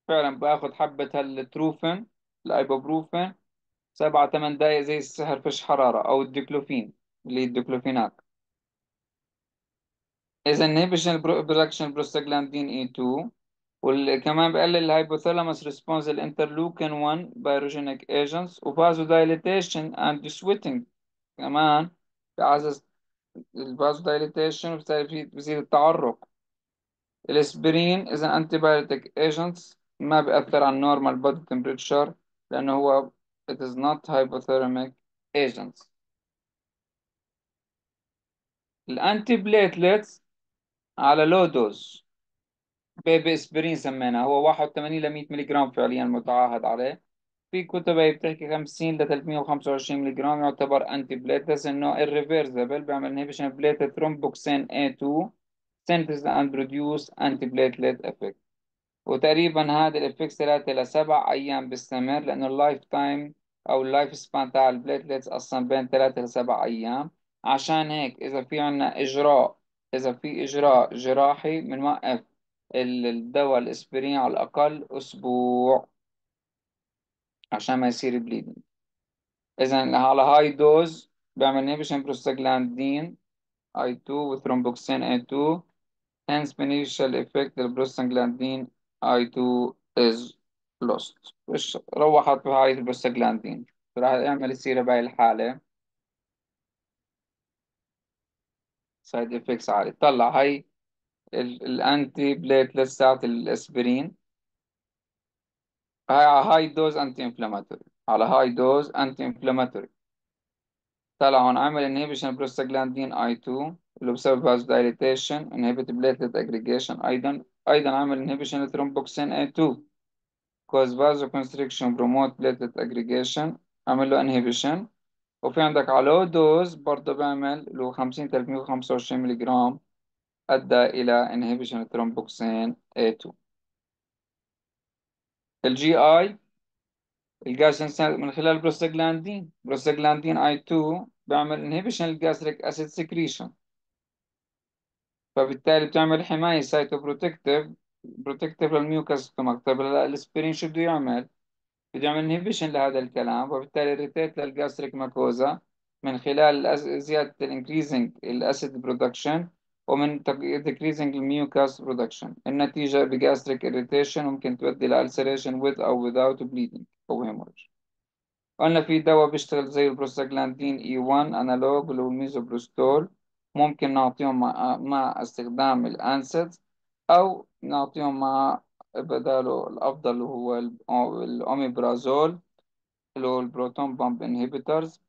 فعلا باخد حبة التروفن الايبوبروفن سبعة ثمان دقايق زي السحر فيش حرارة أو الديكلوفين اللي هي الديكلوفينات إذا inhibition production prostaglandin E2 وكمان بقلل الهايبوثالاموس response الانترلوكين 1 بايروجينيك agents دايليتيشن and sweating كمان بيعزز الباز دايليتيشن في بيزيد التعرق الاسبرين إذا أنتي بايوتيك ايجنت ما بيأثر على النورمال بودي تمبريتشر لأنه هو it is not hypothermic agent الأنتي بليتلت على لو دوز بيبي اسبرين سميناه هو 81 ل 100 ملغ فعليا متعاهد عليه في كتب هي بتحكي 50 ل 325 ملي جرام يعتبر انتي بليتس انه irreversible بيعمل انهبيشن بليت ثرومبوكسين اي 2 synthesis and produce anti platelet افكت وتقريبا هذا الافكت 3 ل 7 ايام بيستمر لانه اللايف تايم او اللايف سبان تاع البليتلتس اصلا بين 3 ل 7 ايام عشان هيك اذا في عندنا اجراء اذا في اجراء جراحي بنوقف الدواء الاسبرين على الاقل اسبوع عشان ما يصير بليدنج إذا على هاي دوز بعمل انهبيشن بروستاجلاندين اي 2 وثرومبوكسين اي 2 هنس بنيشال افكت البروستاجلاندين اي 2 is lost روحت بهاي البروستاجلاندين راح يعمل يصير بهاي الحالة سايد افكتس عالي طلع هاي الانتي بليت لسات الاسبرين على هاي دوز انتي انفلاماتوري على هاي دوز انتي انفلاماتوري طلع هون عمل انهبيشن بروستاجلاندين اي 2 اللي بسبب vasodilation inhibit platelet aggregation ايضا ايضا عمل انهبيشن لثرومبوكسين اي 2 cause vasoconstriction promote platelet aggregation عمل له inhibition وفي عندك على low dose برضه بعمل له 50 325 ملغ ادى الى inhibition thromboxane A2 الجي اي الجاز من خلال البروستاجلاندين بروستاجلاندين اي 2 بيعمل انهبيشن للجاستريك اسيد سكريشن فبالتالي بتعمل حماية سايتوبروتكتيف بروتكتيف للميوكاس ستومك طب الاسبرين شو بده يعمل؟ بده يعمل انهبيشن لهذا الكلام وبالتالي ريتيت للجاستريك ماكوزا من خلال زيادة الانكريزنج الاسيد برودكشن ومن decreasing mucus production النتيجة بجاستريك irritation ممكن تؤدي لألسريشن with أو without bleeding أو hemorrhage قلنا في دواء بيشتغل زي البروستاجلاندين e 1 analog اللي هو الميزوبروستول ممكن نعطيهم مع, استخدام الانسيدز او نعطيهم مع بداله الافضل اللي هو الاوميبرازول اللي هو البروتون بامب انهبيترز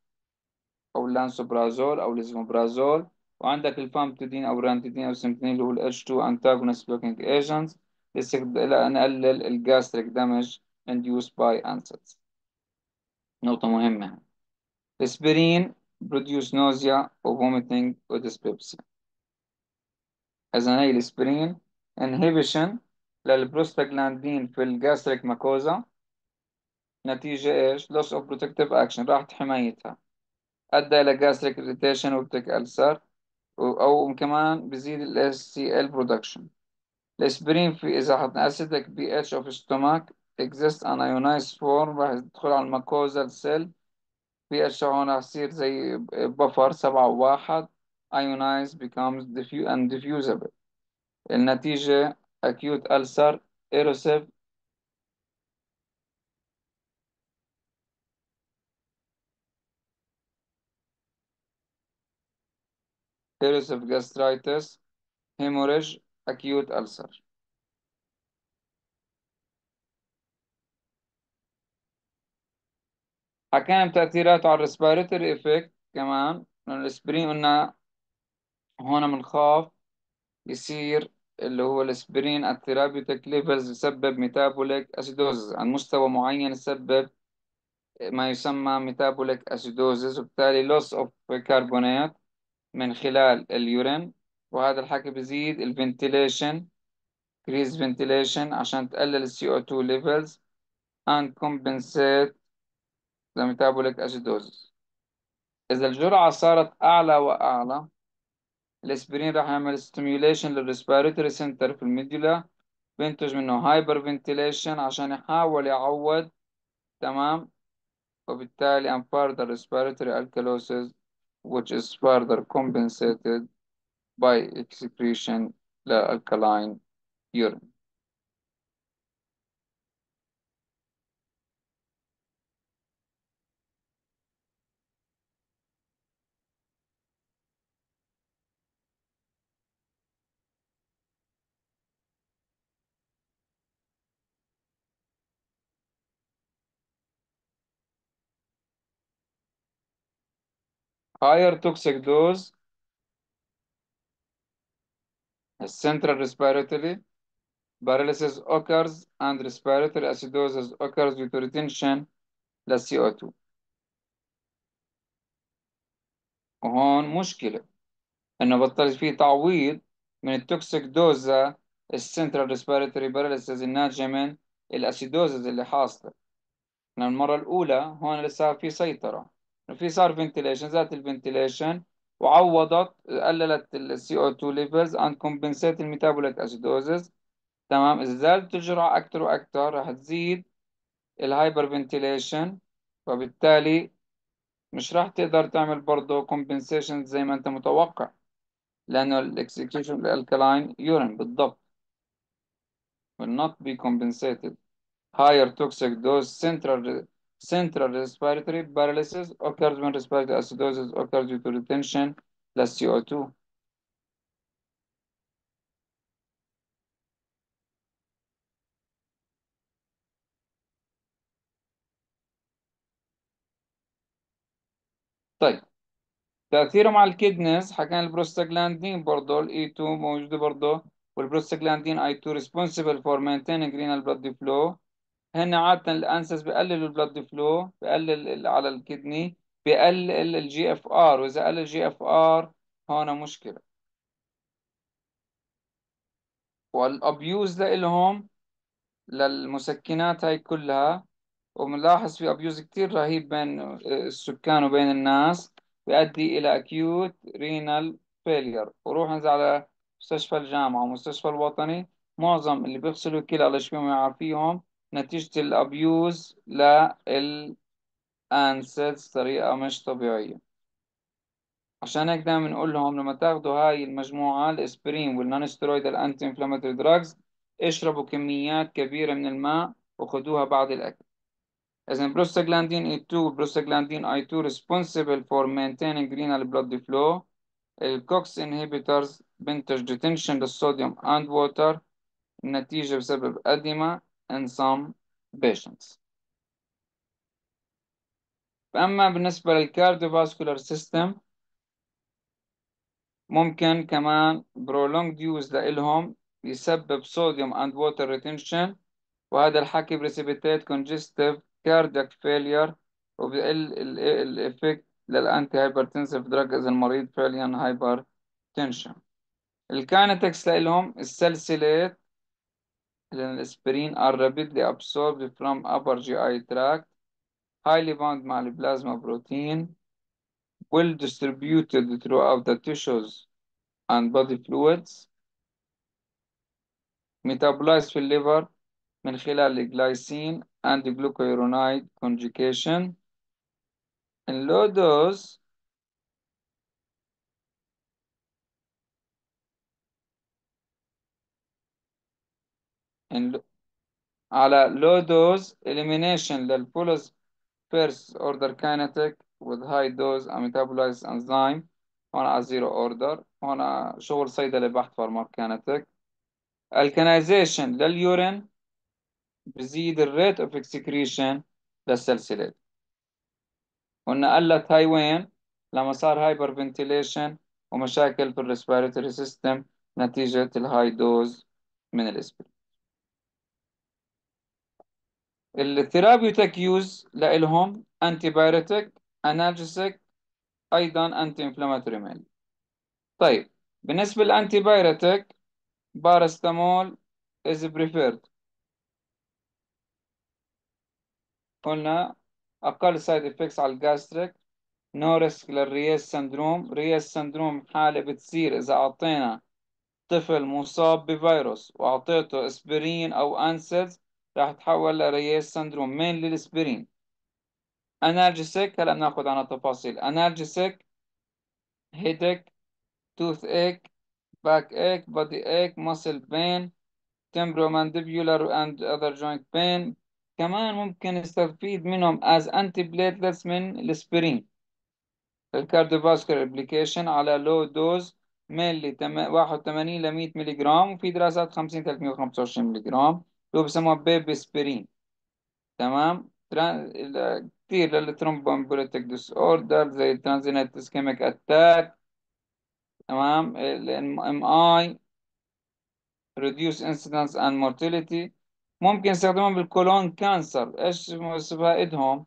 او اللانسوبرازول او الاسموبرازول وعندك البامبتدين أو رانتيدين أو السمتين اللي هو ال H2 antagonist blocking agents لنقلل الجاستريك دامج induced by انسيدز نقطة مهمة الاسبرين produce nausea or vomiting or dyspepsia إذا هي الاسبرين inhibition للبروستاجلاندين في الجاستريك ماكوزا نتيجة إيش؟ loss of protective action راحت حمايتها أدى إلى gastric irritation وبتك ألسر أو كمان بزيد ال HCl production الإسبرين في إذا حطنا acidic pH of stomach exists an ionized form راح تدخل على المكوزال سيل pH هون راح يصير زي بفر سبعة وواحد ionized becomes diffuse and diffusible النتيجة acute ulcer erosive ulcerative gastritis, hemorrhage, acute ulcer. حكينا بتأثيراته على الريسبيراتوري افكت كمان لأن الاسبرين قلنا هون بنخاف يصير اللي هو الاسبرين الثيرابيوتيك ليفلز يسبب ميتابوليك اسيدوزز عن مستوى معين يسبب ما يسمى ميتابوليك اسيدوزز وبالتالي لوس اوف كربونات من خلال اليورين وهذا الحكي بزيد الفنتيليشن كريز ventilation عشان تقلل ال CO2 levels and compensate the metabolic acidosis إذا الجرعة صارت أعلى وأعلى الاسبرين راح يعمل ستيميوليشن للريسبيراتوري سنتر في الميدولا بينتج منه هايبر فنتيليشن عشان يحاول يعوض تمام وبالتالي ان further respiratory alkalosis which is further compensated by excretion the alkaline urine. higher toxic dose central respiratory paralysis occurs and respiratory acidosis occurs due to retention co 2 وهون مشكلة إنه بطل في تعويض من التوكسيك دوزا السنترال ريسبيرتوري باراليسيز الناتجة من الأسيدوزز اللي حاصلة من المرة الأولى هون لسه في سيطرة في صار فنتيليشن زادت الفنتيليشن وعوضت قللت ال co 2 levels and compensated metabolic acidosis تمام اذا زادت الجرعه اكثر واكثر رح تزيد الهايبر فنتيليشن فبالتالي مش راح تقدر تعمل برضه compensation زي ما انت متوقع لانه الاكسكيوشن الالكلاين يورين بالضبط will not be compensated higher toxic dose central Central respiratory paralysis occurs when respiratory acidosis occurs due to retention plus CO2. طيب تأثيره مع الكدنس حكينا البروستاجلاندين برضه الـ E2 موجودة برضه والبروستاجلاندين I2 responsible for maintaining renal blood flow هن عادة الانسس بقللوا البلد فلو بقلل على الكدني بقلل الجي اف ار واذا قلل الجي اف ار هون مشكلة والابيوز لإلهم للمسكنات هاي كلها وبنلاحظ في ابيوز كتير رهيب بين آه، السكان وبين الناس بيؤدي الى acute renal failure وروح انزل على مستشفى الجامعة ومستشفى الوطني معظم اللي بيغسلوا كلى الله يشفيهم ويعافيهم نتيجة الأبيوز للأنسيدز طريقة مش طبيعية عشان هيك دايما بنقول لهم لما تاخدوا هاي المجموعة الاسبرين والنون ستيرويدال انتي انفلاماتوري دراجز اشربوا كميات كبيرة من الماء وخدوها بعد الأكل إذا بروستاجلاندين اي 2 والبروستاجلاندين I2 responsible for maintaining رينال blood flow الكوكس inhibitors بنتج detention للصوديوم and water النتيجة بسبب أدمة in some patients أما بالنسبة للكارديوفاسكولار سيستم ممكن كمان prolonged use لإلهم يسبب صوديوم and water retention وهذا الحكي precipitate congestive cardiac failure وبقل الإفكت للأنتي هايبرتنسيف دراج إذا المريض فعليا hypertension. تنشن الكاينتكس لإلهم السلسلات aspirin are rapidly absorbed from upper GI tract, highly bound malplasma protein, well distributed throughout the tissues and body fluids, metabolized في liver من خلال glycine and glucuronide conjugation. In low dose, على low dose elimination للبولس first order kinetic with high dose metabolized enzyme هنا على zero order هنا شغل صيدلي بحث فارماكانتيك alkalization لليورين بزيد الريت اوف اكسكريشن للسلسلات قلنا قلت هاي وين لما صار هايبر فنتيليشن ومشاكل في الريسبيراتوري سيستم نتيجة الهاي دوز من الاسبرين الثيرابيوتك يوز لإلهم انتي بايرتيك انالجيسك ايضا انتي انفلاماتوري ميل طيب بالنسبه للانتي بايرتيك باراستامول از بريفيرد قلنا اقل سايد افكتس على الجاستريك نو ريسك للرياس سندروم رياس سندروم حاله بتصير اذا اعطينا طفل مصاب بفيروس واعطيته اسبرين او انسيدز راح تحول لرياس سندروم من للسبرين انالجيسيك هلا بناخذ عنها تفاصيل انالجيسيك هيدك توث ايك باك ايك بادي ايك مسل بين temporomandibular and other joint pain كمان ممكن نستفيد منهم as بليتلس من الاسبرين الكارديوفاسكولار ابليكيشن على لو دوز من 81 ل 100 ملغ وفي دراسات 50 325 ملغ اللي هو بيسموها سبرين تمام كثير كتير للترومبومبوليتك ديس اوردر زي الترانزينت اسكيميك اتاك تمام الام اي reduce incidence and mortality ممكن استخدامهم بالكولون كانسر ايش فائدهم؟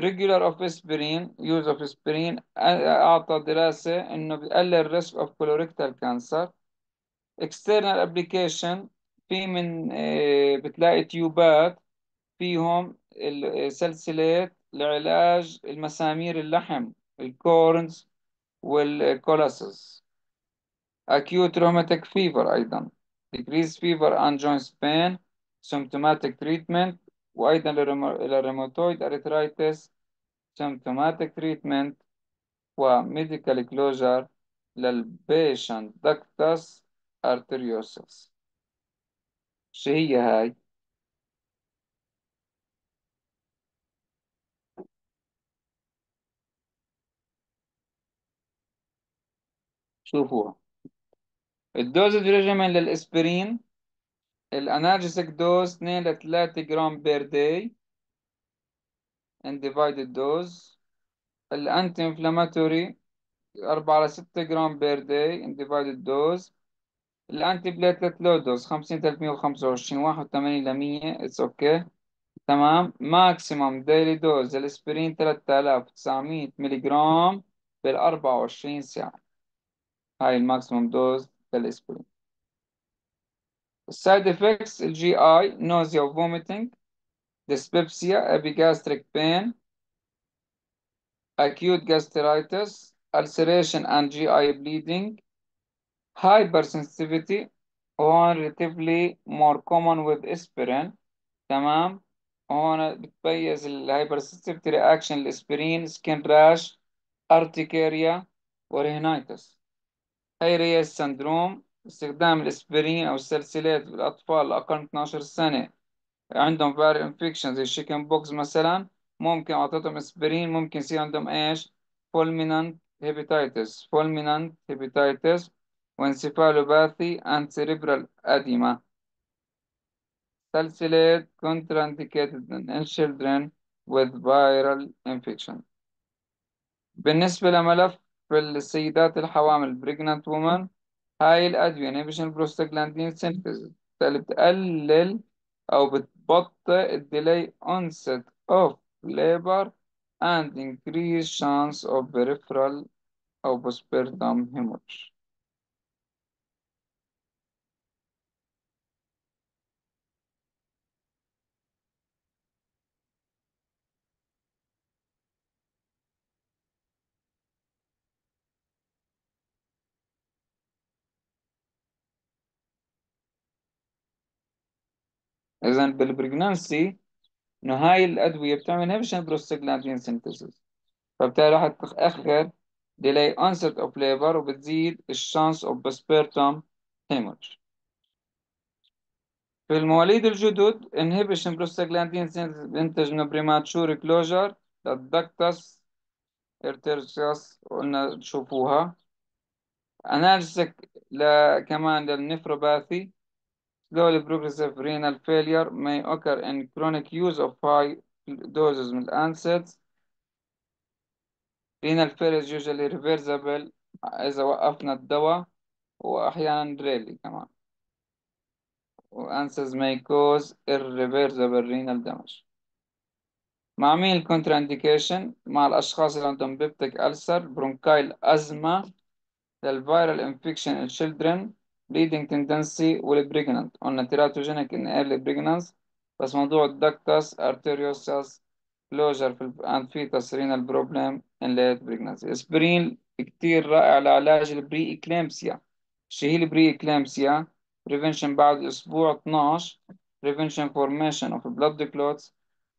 regular of aspirin use of aspirin اعطى دراسة انه بيقلل risk of colorectal cancer external application في من بتلاقي تيوبات فيهم سلسلة لعلاج المسامير اللحم الكورنز والكولاسس acute rheumatic fever أيضا decreased fever and joint pain symptomatic treatment وأيضا للروماتويد arthritis symptomatic treatment وميديكال كلوجر للبيشنت دكتس arteriosus مش هي هاي شوفوها الدوز ريجيمين للإسبرين الأنالجيسك دوز 2 ل 3 جرام بير داي undivided دوز الأنتي انفلاماتوري 4 ل 6 جرام بير داي undivided دوز الأنتي بلاتلت لودوز 50 325 81 ل 100 اتس اوكي تمام ماكسيمم ديلي دوز الاسبرين 3900 مللي جرام بال 24 ساعة هاي الماكسيمم دوز للاسبرين السايد افكتس الجي اي نوزيا وفوميتنج dyspepsia epigastric pain acute gastritis ulceration and GI bleeding hypersensitivity هون relatively more common with aspirin تمام هون بتميز hypersensitivity reaction الاسبرين rash urticaria ارتيكاريا ورينايتس ايرياس سندروم استخدام الاسبرين او السلسلات بالاطفال اقل من 12 سنه عندهم viral انفكشن زي الشيكن بوكس مثلا ممكن اعطيتهم اسبرين ممكن يصير عندهم ايش فولمينانت hepatitis فولمينانت hepatitis وانسفالوباثي and cerebral edema. Salicylate contraindicated in children with viral infection. بالنسبة لملف في السيدات الحوامل pregnant women هاي الأدوية inhibition prostaglandin synthesis اللي بتقلل أو بتبطئ delay onset of labor and increase chance of peripheral أو postpartum hemorrhage. اذا بالبرجنانسي انه هاي الادويه بتعمل inhibition بروستاجلاندين سينثيسيس فبالتالي راح تاخر ديلي اونست اوف ليبر وبتزيد الشانس اوف postpartum هيموج في المواليد الجدد بروستاجلاندين prostaglandin بينتج من بريماتشور كلوجر للدكتس ارتيرسيوس قلنا تشوفوها اناليسك كمان للنفروباثي Slowly progressive renal failure may occur in chronic use of high doses من الأنسيدز. Renal failure is usually reversible إذا وقفنا الدواء وأحيانا rarely كمان. وأنسيدز may cause irreversible renal damage. مع مين الكونترانديكيشن؟ مع الأشخاص اللي عندهم بيبتيك ألسر، برونكايل أزمة، infection انفكشن children, bleeding tendency والبريجنانت قلنا تيراتوجينيك ان ايرلي بريجنانس بس موضوع الدكتس arteriosus closure في and fetus renal problem in late pregnancy اسبرين كتير رائع لعلاج البري اكلامسيا شهي البري اكلامسيا prevention بعد اسبوع 12 prevention formation of blood clots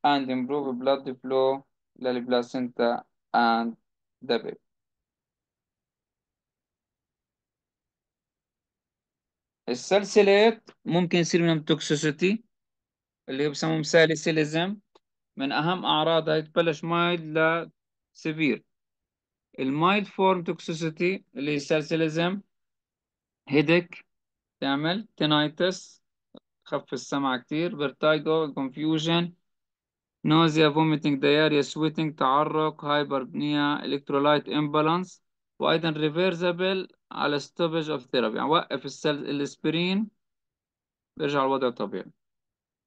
and improve blood flow للبلاسينتا and the baby السلسلات ممكن يصير منهم توكسيسيتي اللي هو بسموه مثالي ساليسيليزم من أهم أعراضها يتبلش مايد لسيفير المايد فورم توكسيسيتي اللي هي سالسيليزم هيدك تعمل تينايتس خف السمع كتير برتايجو كونفيوجن نوزيا فوميتنج دياريا سويتنج تعرق هايبربنيا الكترولايت امبالانس وايضا ريفيرزابل على stoppage of therapy يعني وقف السل... الاسبرين برجع الوضع الطبيعي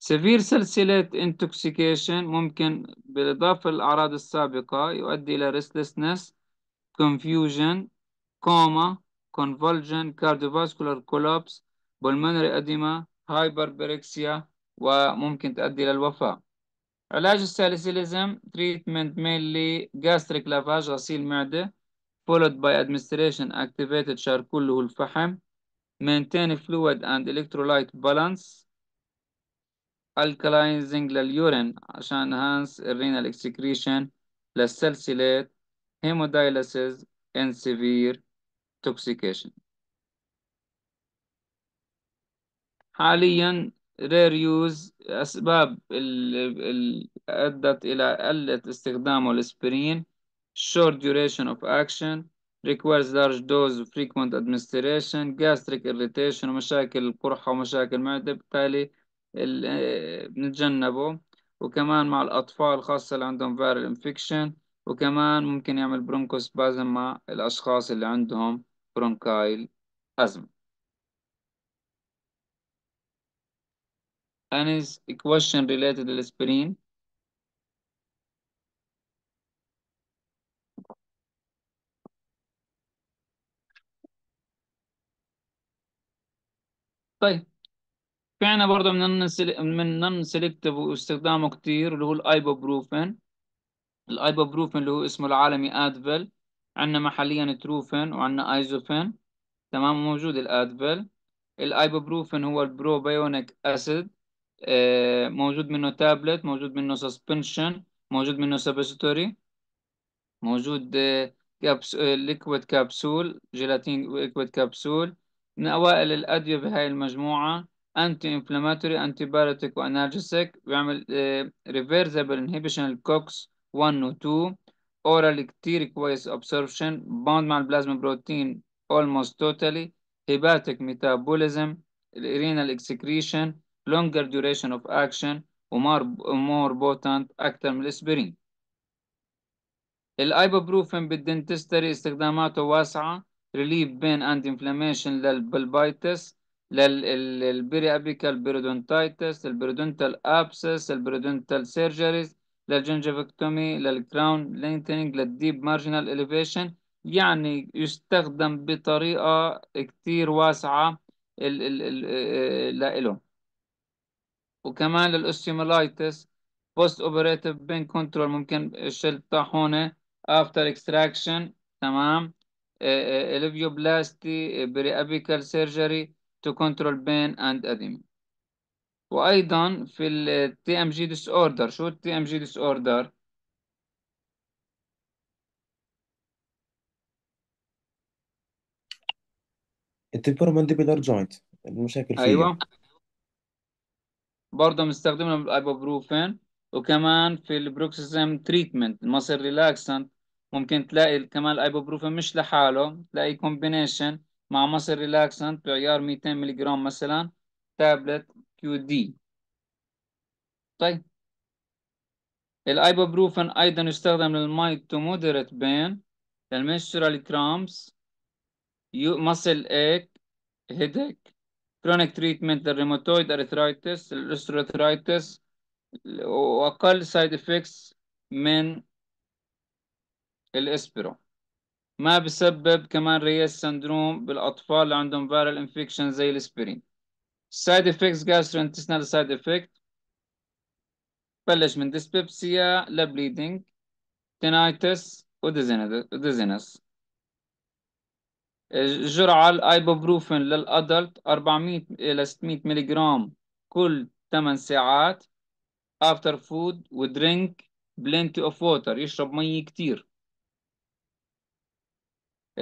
severe سلسلة intoxication ممكن بالإضافة للأعراض السابقة يؤدي إلى restlessness confusion coma convulsion cardiovascular collapse pulmonary edema hyperbarexia وممكن تؤدي إلى الوفاة علاج السالسيليزم treatment mainly gastric lavage غسيل معدة followed by administration activated charcoal له الفحم maintain fluid and electrolyte balance alkalizing لليورين عشان enhance renal excretion للسلسلات hemodialysis and severe toxication حاليا رير يوز أسباب اللي أدت إلى قلة استخدامه الإسبرين short duration of action requires large dose of frequent administration gastric irritation ومشاكل القرحة ومشاكل المعدة بالتالي بنتجنبه وكمان مع الأطفال خاصة اللي عندهم viral infection وكمان ممكن يعمل برونكوس بازم مع الأشخاص اللي عندهم برونكايل أزمة Annie's question related to the aspirin طيب في عنا برضه من من نون سيلكتيف واستخدامه كتير اللي هو الايبوبروفين الايبوبروفين اللي هو اسمه العالمي ادفل عندنا محليا تروفين وعندنا ايزوفين تمام موجود الادفل الايبوبروفين هو البروبيونيك اسيد آه، موجود منه تابلت موجود منه سسبنشن موجود منه سبستوري موجود آه، كابس... ليكويد كابسول جيلاتين ليكويد كابسول من أوائل الأدوية بهاي المجموعة أنتي إنفلاماتوري أنتي بايوتيك وأنالجيسيك بيعمل ريفيرزابل إنهيبيشن الكوكس 1 و 2 أورال كتير كويس أبسوربشن بوند مع البلازما بروتين almost totally hepatic metabolism renal excretion longer duration of action ومار more potent أكتر من الإسبرين الأيبوبروفين بالدنتستري استخداماته واسعة ريليف بين اند انفلاميشن للبلبايتس للبيري ابيكال بيريدونتايتس البيريدونتال ابسس البيريدونتال سيرجريز للجنجفكتومي للكراون لينثنينج للديب مارجنال اليفيشن يعني يستخدم بطريقة كتير واسعة آه، لإله وكمان للأستيمولايتس بوست اوبريتيف بين كنترول ممكن الشل هون افتر اكستراكشن تمام البيوبلاستي بريابيكال سيرجري تو كنترول بين اند اديما وايضا في التي ام جي ديس اوردر شو التي ام جي ديس اوردر التيمبرومانديبولار جوينت المشاكل فيه ايوه برضه بنستخدمها بالايبوبروفين وكمان في البروكسيزم تريتمنت المصل ريلاكسنت ممكن تلاقي كمان الايبوبروفين مش لحاله تلاقي كومبينيشن مع مصر ريلاكسنت بعيار 200 ملي جرام مثلا تابلت كيو دي طيب الايبوبروفين ايضا يستخدم للمايد تو مودريت بين المنسترال كرامبس يو مسل ايك هيدك كرونيك تريتمنت للريموتويد ارثرايتس الاستروثرايتس واقل سايد افكتس من الاسبرو ما بسبب كمان ريس سندروم بالاطفال اللي عندهم فيرال انفكشن زي الاسبرين سايد افكتس جاستروانتسنال سايد افكت بلش من ديسبيبسيا لبليدنج تينايتس وديزينس الجرعة الايبوبروفين للأدلت 400 إلى 600 ملي جرام كل 8 ساعات after food ودرينك plenty of water يشرب مي كتير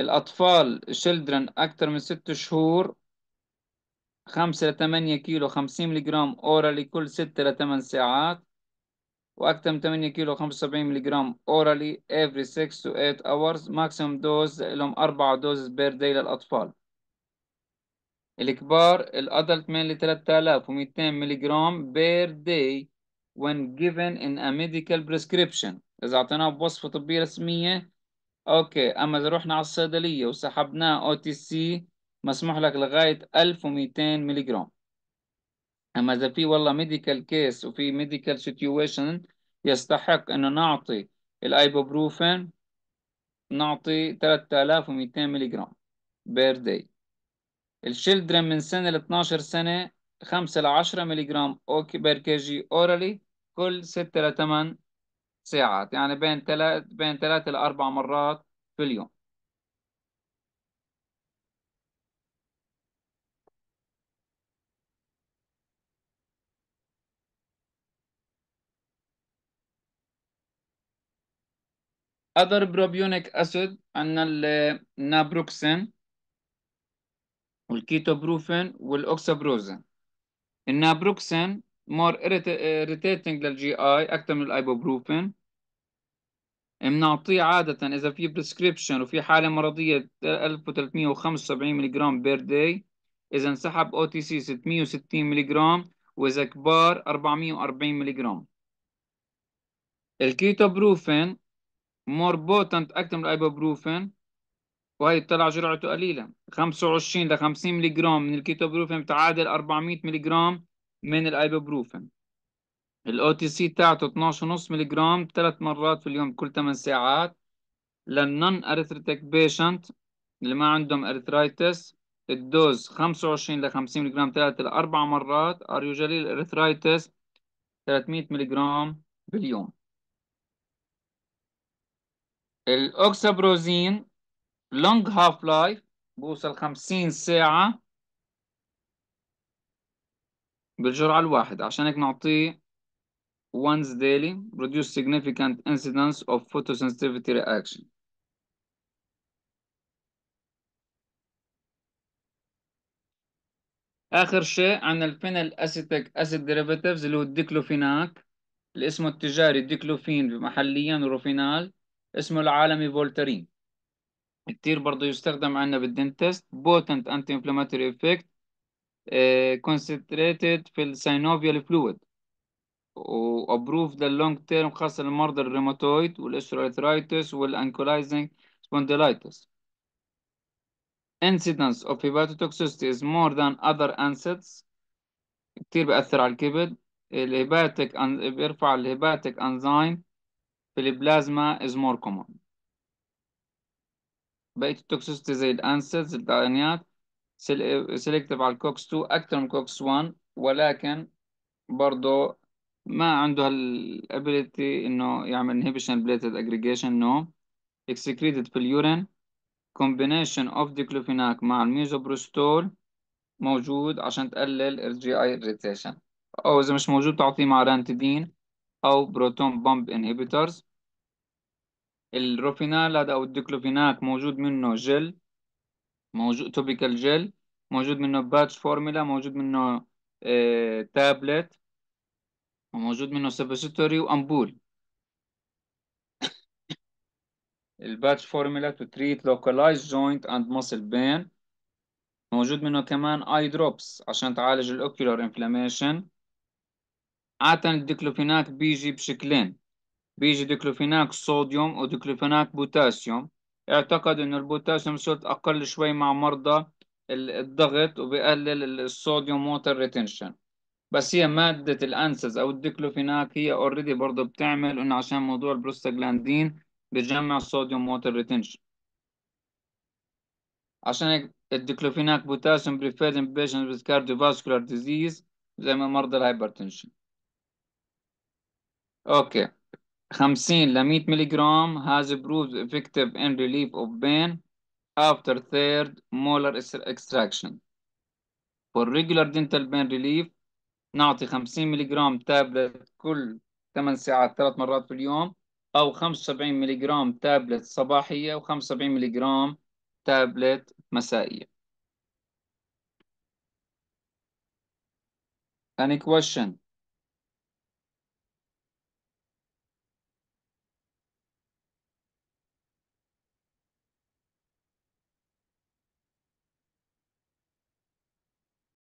الأطفال children أكثر من ست شهور خمسة لثمانية كيلو خمسين ملي جرام أورالي كل ستة لثمان ساعات وأكثر من ثمانية كيلو خمسة ملي جرام اورالي every six to eight hours maximum دوز لهم أربع دوز بير داي للأطفال الكبار الأدلت من ل 3200 ملي جرام بير داي when given in a medical prescription إذا أعطيناه بوصفة طبية رسمية اوكي اما اذا رحنا على الصيدليه وسحبناه او تي سي مسموح لك لغايه 1200 مللي جرام اما اذا في والله ميديكال كيس وفي ميديكال سيتويشن يستحق انه نعطي الايبوبروفين نعطي 3200 مللي جرام بير داي الشيلدرن من سنه ل 12 سنه 5 ل 10 مللي جرام بير كي جي اورالي كل 6 ل 8 ساعات يعني بين ثلاث بين ثلاث لأربع مرات في اليوم other بروبيونيك acid عندنا النابروكسين والكيتوبروفين والاوكسابروزين النابروكسين more irritating للجي اي اكثر من الايبوبروفين بنعطيه عادة إذا في بريسكريبشن وفي حالة مرضية 1375 ملغ بير داي إذا انسحب أو تي سي 660 ملغ وإذا كبار 440 ملغ الكيتوبروفين مور بوتنت أكتر من الأيبوبروفين وهي طلع جرعته قليلة 25 ل 50 ملغ من الكيتوبروفين بتعادل 400 ملغ من الأيبوبروفين الاو تي سي بتاعته 12.5 مللي جرام ثلاث مرات في اليوم كل 8 ساعات للنون ارثريتيك بيشنت اللي ما عندهم ارثرايتس الدوز 25 ل 50 مللي جرام ثلاث لاربع مرات اريوجاليل ارثرايتس 300 مللي جرام باليوم الاوكسابروزين لونج هاف لايف بوصل 50 ساعة بالجرعة الواحدة عشان هيك نعطيه once daily reduce significant incidence of photosensitivity reaction. آخر شيء عن الفينال أسيتك أسيد ديريفيتيفز اللي هو الديكلوفيناك اللي اسمه التجاري ديكلوفين محليا روفينال اسمه العالمي فولترين كتير برضه يستخدم عندنا بالدنتست بوتنت انتي انفلاماتوري افكت كونسنتريتد في السينوفيال فلويد وابروف ذا لونج تيرم خاصة لمرضى الروماتويد والاسترايتس والأنكولايزنج spondylitis. Incidence of hepatotoxicity is more than other NSAIDs. كتير بأثر على الكبد. الهيباتيك بيرفع الهيباتيك انزيم في البلازما is more common. بقية التوكسيستي زي الأنسيدز الدعانيات سيلكتيف على الكوكس 2 أكتر من كوكس 1 ولكن برضه ما عنده هالابيليتي انه يعمل inhibition بليتد aggregation نو اكسكريتد في اليورين كومبينيشن اوف ديكلوفيناك مع الميزوبروستول موجود عشان تقلل GI ريتيشن او اذا مش موجود تعطيه مع رانتيدين او بروتون بامب انهبيتورز الروفينال هذا او الديكلوفيناك موجود منه جل موجود توبيكال جل موجود منه باتش فورمولا موجود منه تابلت آه، تابلت وموجود منه سبستوري وأمبول الباتش فورمولا to treat localized joint and muscle pain موجود منه كمان اي دروبس عشان تعالج الاوكيولار انفلاميشن عادة الديكلوفيناك بيجي بشكلين بيجي ديكلوفيناك صوديوم وديكلوفيناك بوتاسيوم اعتقد انه البوتاسيوم صرت اقل شوي مع مرضى الضغط وبقلل الصوديوم ووتر ريتنشن بس هي مادة الأنسز أو الديكلوفيناك هي اوريدي برضه بتعمل إنه عشان موضوع البروستاجلاندين بجمع صوديوم ووتر ريتنشن عشان هيك الديكلوفيناك بوتاسيوم بريفيرد ان بيشنت with cardiovascular disease زي ما مرضى الهايبرتنشن اوكي 50 ل 100 ملي جرام has proved effective in relief of pain after third molar extraction for regular dental pain relief نعطي 50 ملغ تابلت كل 8 ساعات ثلاث مرات في اليوم أو 75 ملغ تابلت صباحية و75 ملغ تابلت مسائية. Any question?